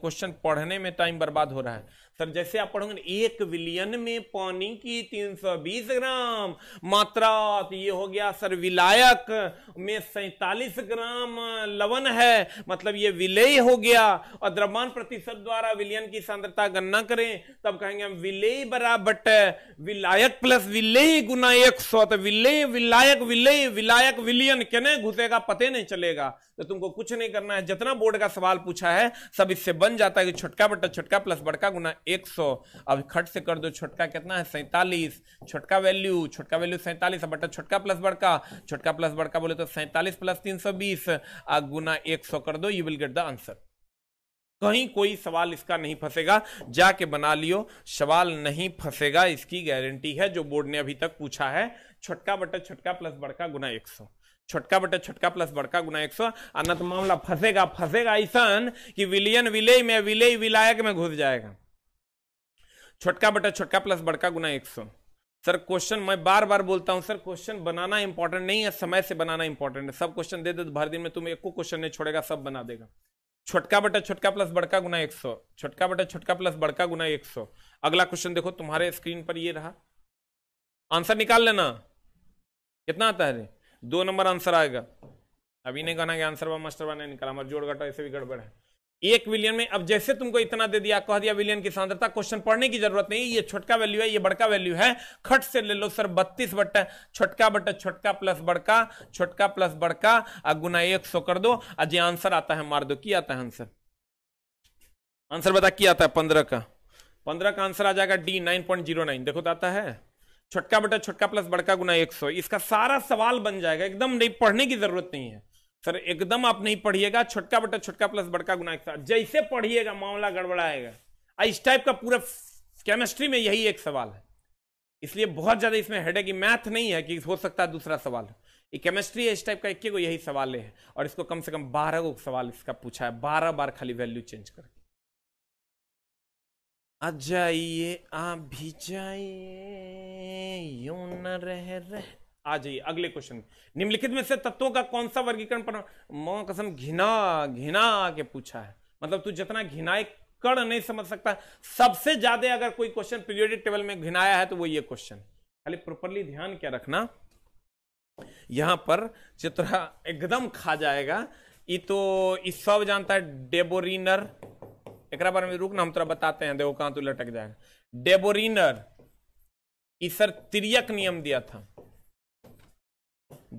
क्वेश्चन पढ़ने में टाइम बर्बाद हो रहा है सर जैसे आप पढ़ोगे एक विलियन में पानी की 320 ग्राम मात्रा तो ये हो गया सर विलायक में सैतालीस ग्राम लवन है मतलब ये विलय हो गया और द्रव्यमान प्रतिशत द्वारा विलियन की सांद्रता गणना करें तब कहेंगे हम विलय बराबर विलायक प्लस विलय गुना एक सौ तो विलय विलायक विलय विलायक विलियन कहने घुसेगा पते नहीं चलेगा तो तुमको कुछ नहीं करना है जितना बोर्ड का सवाल पूछा है सब इससे बन जाता है कि छोटका बटा छोटका प्लस बड़का गुना एक सौ अब खट से कर दो छोटका कितना है सैंतालीस छोटका वैल्यू छोटका वैल्यू सैंतालीस अब बटा छोटका प्लस बड़का छोटका प्लस बड़का बोले तो सैंतालीस प्लस तीन सौ बीस गुना एक सौ कर दो you will get the answer कहीं कोई सवाल इसका नहीं फंसेगा जाके बना लियो सवाल नहीं फंसेगा इसकी गारंटी है जो बोर्ड ने अभी तक पूछा है छोटका बटा छोटका प्लस बड़का गुना एक सौ छोटका बटे छोटका प्लस बड़का गुना एक सौ अन्य मामला फंसेगा फंसेगा ऐसा कि विलियन विलय में विलय विलायक में घुस जाएगा छोटका बटे छोटका प्लस बड़का गुना एक सौ सर क्वेश्चन मैं बार बार बोलता हूं सर क्वेश्चन बनाना इंपॉर्टेंट नहीं है समय से बनाना इंपॉर्टेंट है सब क्वेश्चन दे दो भर दिन में तुम एक को क्वेश्चन नहीं छोड़ेगा सब बना देगा छोटका बटा छोटका प्लस बड़का गुना एक सौ छोटका बटा छोटका प्लस बड़का गुना एक सौ अगला क्वेश्चन देखो तुम्हारे स्क्रीन पर ये रहा आंसर निकाल लेना कितना आता है दो नंबर आंसर आएगा अभी नहीं कहना कि आंसर मास्टर वन निकला हमारा जोड़ घटा ऐसे भी गड़बड़ है एक विलियन में अब जैसे तुमको इतना दे दिया कह दिया विलियन की सांद्रता क्वेश्चन पढ़ने की जरूरत नहीं ये छोटका वैल्यू है ये बड़का वैल्यू है खट से ले लो सर बत्तीस बट्टा छोटका बट्टा छोटका प्लस बड़का छोटका प्लस बड़का और गुना एक सौ कर दो और जो आंसर आता है मार दो की आता है आंसर आंसर बता क्या आता है पंद्रह का पंद्रह का आंसर आ जाएगा D nine point zero nine देखो तो आता है छोटका बटा छोटका प्लस बड़का गुना एक सौ इसका सारा सवाल बन जाएगा एकदम नहीं पढ़ने की जरूरत नहीं है सर एकदम आप नहीं पढ़िएगा छोटका बटा छोटका प्लस बड़का गुना एक सौ जैसे पढ़िएगा मामला गड़बड़ाएगा इस टाइप का पूरा केमिस्ट्री में यही एक सवाल है इसलिए बहुत ज्यादा इसमें हेड है कि मैथ नहीं है कि हो सकता है दूसरा सवाल ये केमिस्ट्री है इस टाइप का एक को यही सवाल है और इसको कम से कम बारह को सवाल इसका पूछा है बारह बार खाली वैल्यू चेंज करके आ जाइए आप भी जाइए यूं न रह रह आ जाइए अगले क्वेश्चन निम्नलिखित में से तत्वों का कौन सा वर्गीकरण पर मौ कसम घिना घिना के पूछा है मतलब तू जितना घिनाए कण नहीं समझ सकता सबसे ज्यादा अगर कोई क्वेश्चन पीरियोडिक टेबल में घिनाया है तो वो ये क्वेश्चन खाली प्रॉपरली ध्यान क्या रखना यहां पर चित्र एकदम खा जाएगा ये तो इस सब जानता है डेबोरिनर एक बारे में रुकना हम तरह बताते हैं देखो कहां तू लटक जाएगा डेबोरिनर ईसर तिरियक नियम दिया था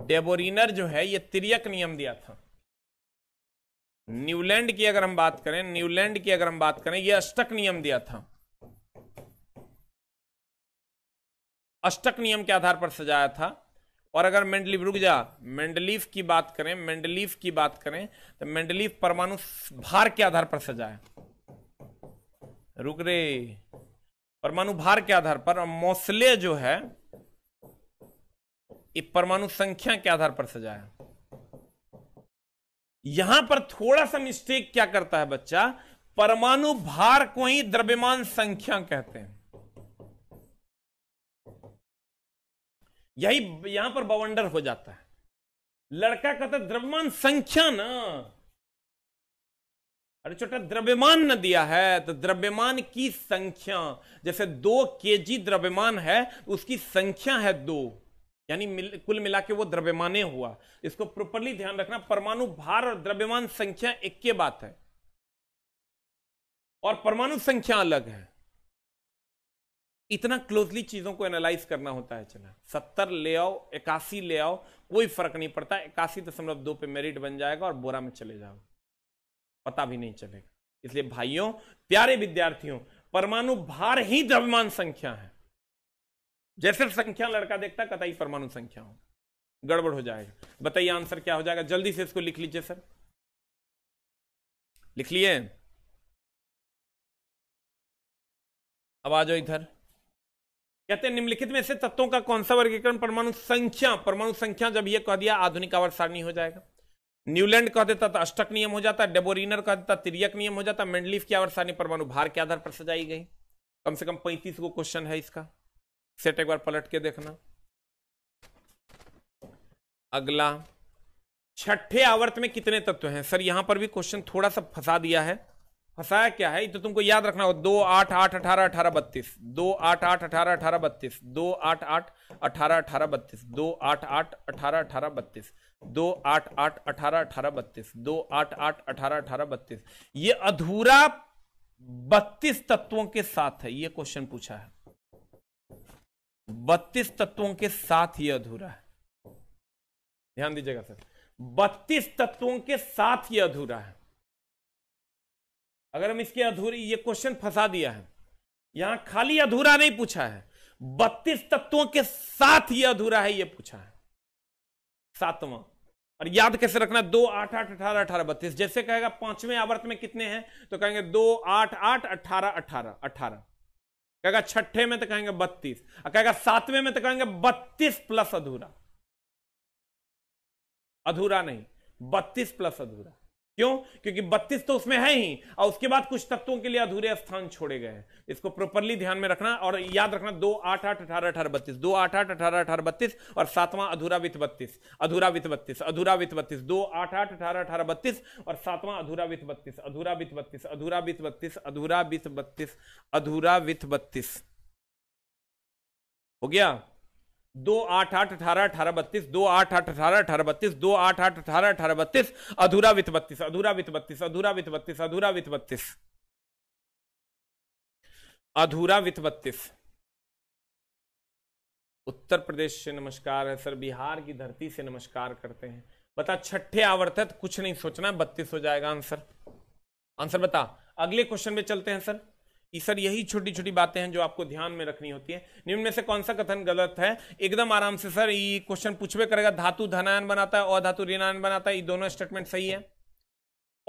डेबोरिनर जो है ये तिरियक नियम दिया था न्यूलैंड की अगर हम बात करें न्यूलैंड की अगर हम बात करें ये अष्टक नियम दिया था अष्टक नियम के आधार पर सजाया था और अगर मेंडलीफ रुक जा मेंडलीफ की बात करें मेंडलीफ की बात करें तो मेंडलीफ परमाणु भार के आधार पर सजाया रुक रे परमाणु भार के आधार पर मौसले जो है ये परमाणु संख्या के आधार पर सजा है यहां पर थोड़ा सा मिस्टेक क्या करता है बच्चा परमाणु भार को ही द्रव्यमान संख्या कहते हैं यही यहां पर बवंडर हो जाता है लड़का कहता द्रव्यमान संख्या ना अरे छोटा द्रव्यमान न दिया है तो द्रव्यमान की संख्या जैसे दो केजी द्रव्यमान है उसकी संख्या है दो यानी मिल, कुल मिला के वो द्रव्यमाने हुआ इसको प्रॉपरली ध्यान रखना परमाणु भार और द्रव्यमान संख्या एक के बात है और परमाणु संख्या अलग है इतना क्लोजली चीजों को एनालाइज करना होता है चला सत्तर ले आओ इक्यासी ले आओ कोई फर्क नहीं पड़ता इक्यासी दशमलव दो पे मेरिट बन जाएगा और बोरा में चले जाओ पता भी नहीं चलेगा इसलिए भाइयों प्यारे विद्यार्थियों परमाणु भार ही द्रव्यमान संख्या है जैसे संख्या लड़का देखता कतई परमाणु संख्या हो गड़बड़ हो जाएगा बताइए आंसर क्या हो जाएगा जल्दी से इसको लिख लीजिए सर लिख लिए अब आ जाओ इधर कहते हैं निम्नलिखित में से तत्वों का कौन सा वर्गीकरण परमाणु संख्या परमाणु संख्या जब यह कह दिया आधुनिक आवर्त सारणी हो जाएगा न्यूलैंड कह देता तो अष्टक नियम हो जाता डेबोरिनर कह देता तिरियक नियम हो जाता मेंडलीफ की आवर्सानी परमाणु भार के आधार पर सजाई गई कम से कम पैंतीस गो क्वेश्चन है इसका सेट एक बार पलट के देखना अगला छठे आवर्त में कितने तत्व हैं सर यहां पर भी क्वेश्चन थोड़ा सा फंसा दिया है फंसाया क्या है तो तुमको याद रखना हो दो आठ आठ अठारह अठारह बत्तीस दो आठ आठ अठारह अठारह बत्तीस दो आठ आठ अठारह अठारह बत्तीस दो आठ आठ अठारह अठारह बत्तीस दो आठ आठ अठारह अठारह बत्तीस दो आठ आठ अठारह अठारह बत्तीस ये अधूरा बत्तीस तत्वों के साथ है ये क्वेश्चन पूछा है बत्तीस तत्वों के साथ ये अधूरा है ध्यान दीजिएगा सर बत्तीस तत्वों के साथ ये अधूरा है अगर हम इसके अधूरी ये क्वेश्चन फंसा दिया है यहां खाली अधूरा नहीं पूछा है बत्तीस तत्वों के साथ ये अधूरा है ये पूछा है सातवां और याद कैसे रखना दो आठ आठ अठारह अठारह बत्तीस जैसे कहेगा पांचवें आवर्त में कितने हैं तो कहेंगे दो आठ आठ अठारह अठारह अठारह कहेगा छठे में तो कहेंगे बत्तीस और कहेगा सातवें में तो कहेंगे बत्तीस प्लस अधूरा अधूरा नहीं बत्तीस प्लस अधूरा क्यों क्योंकि बत्तीस तो उसमें है ही और उसके बाद कुछ तत्वों के लिए अधूरे स्थान छोड़े गए हैं इसको प्रॉपरली ध्यान में रखना और याद रखना दो आठ आठ अठारह अठारह बत्तीस दो आठ आठ अठारह अठारह बत्तीस और सातवां अधूरा वित्त बत्तीस अधूरा वित्त बत्तीस अधूरा वित्त बत्तीस दो आठ आठ अठारह अठारह बत्तीस और सातवां अधूरा वित्त बत्तीस अधूरा वित्त बत्तीस अधूरा वित्त बत्तीस अधूरा वित्त बत्तीस अधूरा वित्त बत्तीस हो गया दो आठ आठ अठारह अठारह बत्तीस दो आठ आठ अठारह अठारह बत्तीस दो आठ आठ अठारह अठारह बत्तीस अधूरा वित्त बत्तीस अधूरा वित्त बत्तीस अधूरा वित्त बत्तीस अधूरा वित्त बत्तीस अधूरा वित्त बत्तीस उत्तर प्रदेश से नमस्कार है सर बिहार की धरती से नमस्कार करते हैं बता छठे आवर्त है तो कुछ नहीं सोचना बत्तीस हो जाएगा आंसर आंसर बता अगले क्वेश्चन में चलते हैं सर सर यही छोटी छोटी बातें हैं जो आपको ध्यान में रखनी होती है निम्न में से कौन सा कथन गलत है एकदम आराम से सर ये क्वेश्चन पूछवे करेगा धातु धनायन बनाता है और धातु ऋणायन बनाता है ये दोनों स्टेटमेंट सही है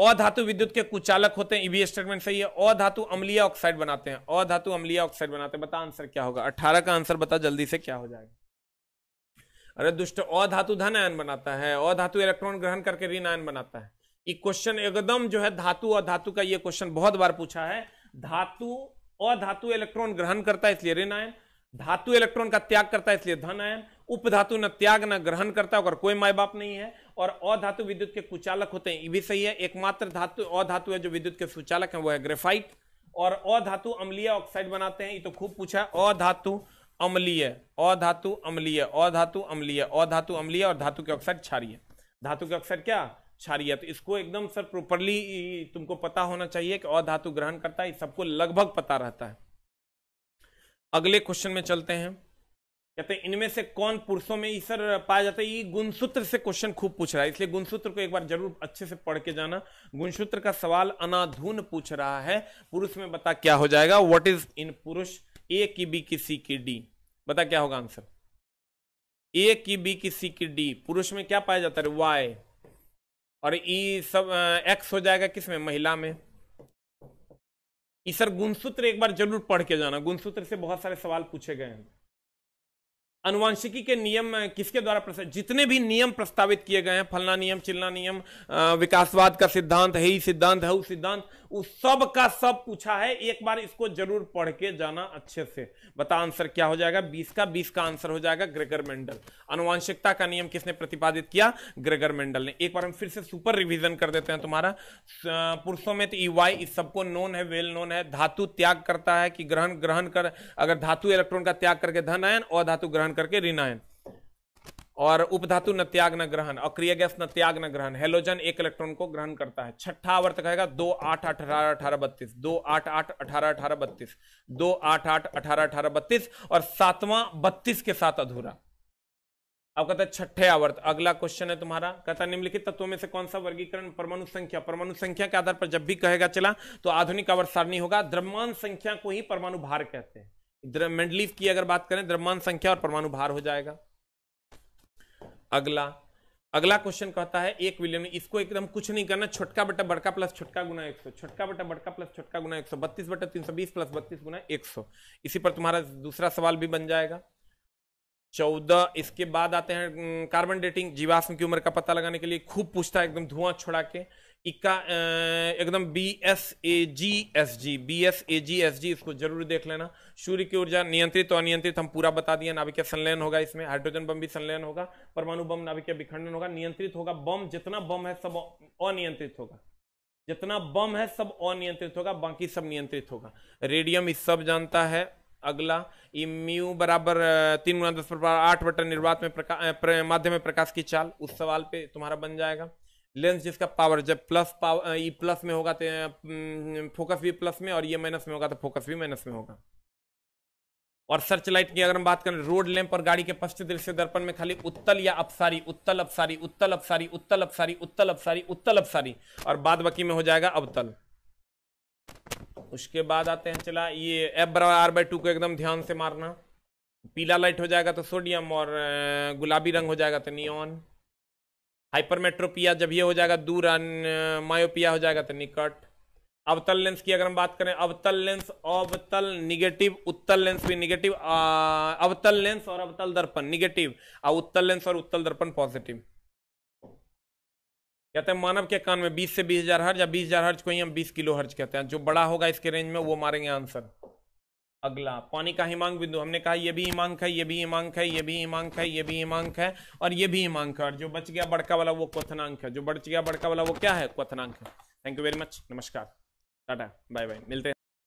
और धातु विद्युत के कुचालक होते हैं ये भी स्टेटमेंट सही है और धातु अम्लीय ऑक्साइड बनाते हैं और धातु अम्लीय ऑक्साइड बनाते हैं बता आंसर क्या होगा अट्ठारह का आंसर बता जल्दी से क्या हो जाएगा अरे दुष्ट और धातु धन आयन बनाता है और धातु इलेक्ट्रॉन ग्रहण करके ऋण आयन बनाता है ये क्वेश्चन एकदम जो है धातु और धातु का ये क्वेश्चन बहुत बार पूछा है धातु और धातु इलेक्ट्रॉन ग्रहण करता है इसलिए ऋण आयन धातु इलेक्ट्रॉन का त्याग करता है इसलिए धन आयन उपधातु न त्याग न ग्रहण करता है अगर कोई माए बाप नहीं है और अधातु विद्युत के कुचालक होते हैं ये भी सही है एकमात्र धातु अधातु है जो विद्युत के सुचालक है वो है ग्रेफाइट और अधातु अम्लीय ऑक्साइड बनाते हैं ये तो खूब पूछा है अधातु अम्लीय अधातु अम्लीय अधातु अम्लीय अधातु अम्लीय और धातु के ऑक्साइड क्षारीय धातु के ऑक्साइड क्या क्षारियत तो इसको एकदम सर प्रॉपरली तुमको पता होना चाहिए कि अधातु ग्रहण करता है सबको लगभग पता रहता है अगले क्वेश्चन में चलते हैं कहते हैं इनमें से कौन पुरुषों में सर पाया जाता है ये गुणसूत्र से क्वेश्चन खूब पूछ रहा है इसलिए गुणसूत्र को एक बार जरूर अच्छे से पढ़ के जाना गुणसूत्र का सवाल अनाधुन पूछ रहा है पुरुष में बता क्या हो जाएगा व्हाट इज इन पुरुष ए की बी की सी की डी बता क्या होगा आंसर ए की बी की सी की डी पुरुष में क्या पाया जाता है वाई और ई सब एक्स हो जाएगा किस में महिला में ई सर गुणसूत्र एक बार जरूर पढ़ के जाना गुणसूत्र से बहुत सारे सवाल पूछे गए हैं अनुवांशिकी के नियम किसके द्वारा प्रस्तावित जितने भी नियम प्रस्तावित किए गए हैं फलना नियम चिल्ला नियम विकासवाद का सिद्धांत है ही सिद्धांत है सिद्धांत उस सब का सब पूछा है एक बार इसको जरूर पढ़ के जाना अच्छे से बता आंसर क्या हो जाएगा बीस का बीस का आंसर हो जाएगा ग्रेगर मेंडल अनुवांशिकता का नियम किसने प्रतिपादित किया ग्रेगर मेंडल ने एक बार हम फिर से सुपर रिविजन कर देते हैं तुम्हारा पुरुषों में तो ईवाई e वाई इस सबको नोन है वेल नोन है धातु त्याग करता है कि ग्रहण ग्रहण कर अगर धातु इलेक्ट्रॉन का त्याग करके धन आयन और धातु ग्रहण करके ऋण आयन और उपधातु न त्याग न ग्रहण अक्रिय गैस न त्याग न ग्रहण हेलोजन एक इलेक्ट्रॉन को ग्रहण करता है छठा आवर्त कहेगा दो आठ आठ अठारह अठारह बत्तीस दो आठ आठ अठारह अठारह बत्तीस दो आठ आठ अठारह अठारह बत्तीस और सातवां बत्तीस के साथ अधूरा अब कहता है छठे आवर्त अगला क्वेश्चन है तुम्हारा कहता है निम्नलिखित तत्वों में से कौन सा वर्गीकरण परमाणु संख्या परमाणु संख्या के आधार पर जब भी कहेगा चला तो आधुनिक आवर्त सारणी होगा द्रव्यमान संख्या को ही परमाणु भार कहते हैं मेंडलीफ की अगर बात करें द्रव्यमान संख्या और परमाणु भार हो जाएगा अगला अगला क्वेश्चन कहता है एक विलियन इसको एकदम कुछ नहीं करना छोटका बटा बड़का प्लस छोटका गुना एक सौ छोटका बटा बड़का प्लस छोटका गुना एक सौ बत्तीस बटा तीन सौ बीस प्लस बत्तीस गुना एक सौ इसी पर तुम्हारा दूसरा सवाल भी बन जाएगा चौदह इसके बाद आते हैं कार्बन डेटिंग जीवाश्म की उम्र का पता लगाने के लिए खूब पूछता है एकदम धुआं छोड़ा के इक्का एकदम B S A G S G B S A G S G इसको जरूर देख लेना सूर्य की ऊर्जा नियंत्रित और अनियंत्रित हम पूरा बता दिया नाभिकीय संलयन होगा इसमें हाइड्रोजन बम भी संलयन होगा परमाणु बम नाभिकीय विखंडन होगा नियंत्रित होगा बम जितना बम है सब अनियंत्रित होगा जितना बम है सब अनियंत्रित होगा बाकी सब नियंत्रित होगा रेडियम इस सब जानता है अगला इम्यू बराबर तीन गुना दस प्रभाव आठ बटन निर्वात में प्रकाश माध्यम में प्रकाश की चाल उस सवाल पे तुम्हारा बन जाएगा लेंस जिसका पावर जब प्लस पावर ई प्लस में होगा तो फोकस भी प्लस में और ये e माइनस में होगा तो फोकस भी माइनस में होगा और सर्च लाइट की अगर हम बात करें रोड लैंप और गाड़ी के पश्चिम दृश्य दर्पण में खाली उत्तल या अपसारी उत्तल अपसारी उत्तल अपसारी उत्तल अपसारी उत्तल अपसारी उत्तल अपसारी और बाद बाकी में हो जाएगा अवतल उसके बाद आते हैं चला ये एफ बराबर आर बाई टू को एकदम ध्यान से मारना पीला लाइट हो जाएगा तो सोडियम और गुलाबी रंग हो जाएगा तो नियॉन हाइपरमेट्रोपिया जब ये हो जाएगा दूर मायोपिया हो जाएगा तो निकट अवतल लेंस की अगर हम बात करें अवतल लेंस अवतल निगेटिव उत्तल लेंस भी निगेटिव अवतल लेंस और अवतल दर्पण निगेटिव और उत्तल लेंस और उत्तल दर्पण पॉजिटिव कहते हैं मानव के कान में 20 से बीस हजार हर्ज या बीस हजार हर्ज को ही हम 20 किलो हर्ज कहते हैं जो बड़ा होगा इसके रेंज में वो मारेंगे आंसर अगला पानी का हिमांक बिंदु हमने कहा यह भी हिमांक है यह भी हिमांक है यह भी हिमांक है यह भी हिमांक है और यह भी हिमांक है और जो बच गया बड़का वाला वो क्वथनांक है जो बच गया बड़का वाला वो क्या है क्वथनांक है थैंक यू वेरी मच नमस्कार टाटा बाय बाय मिलते हैं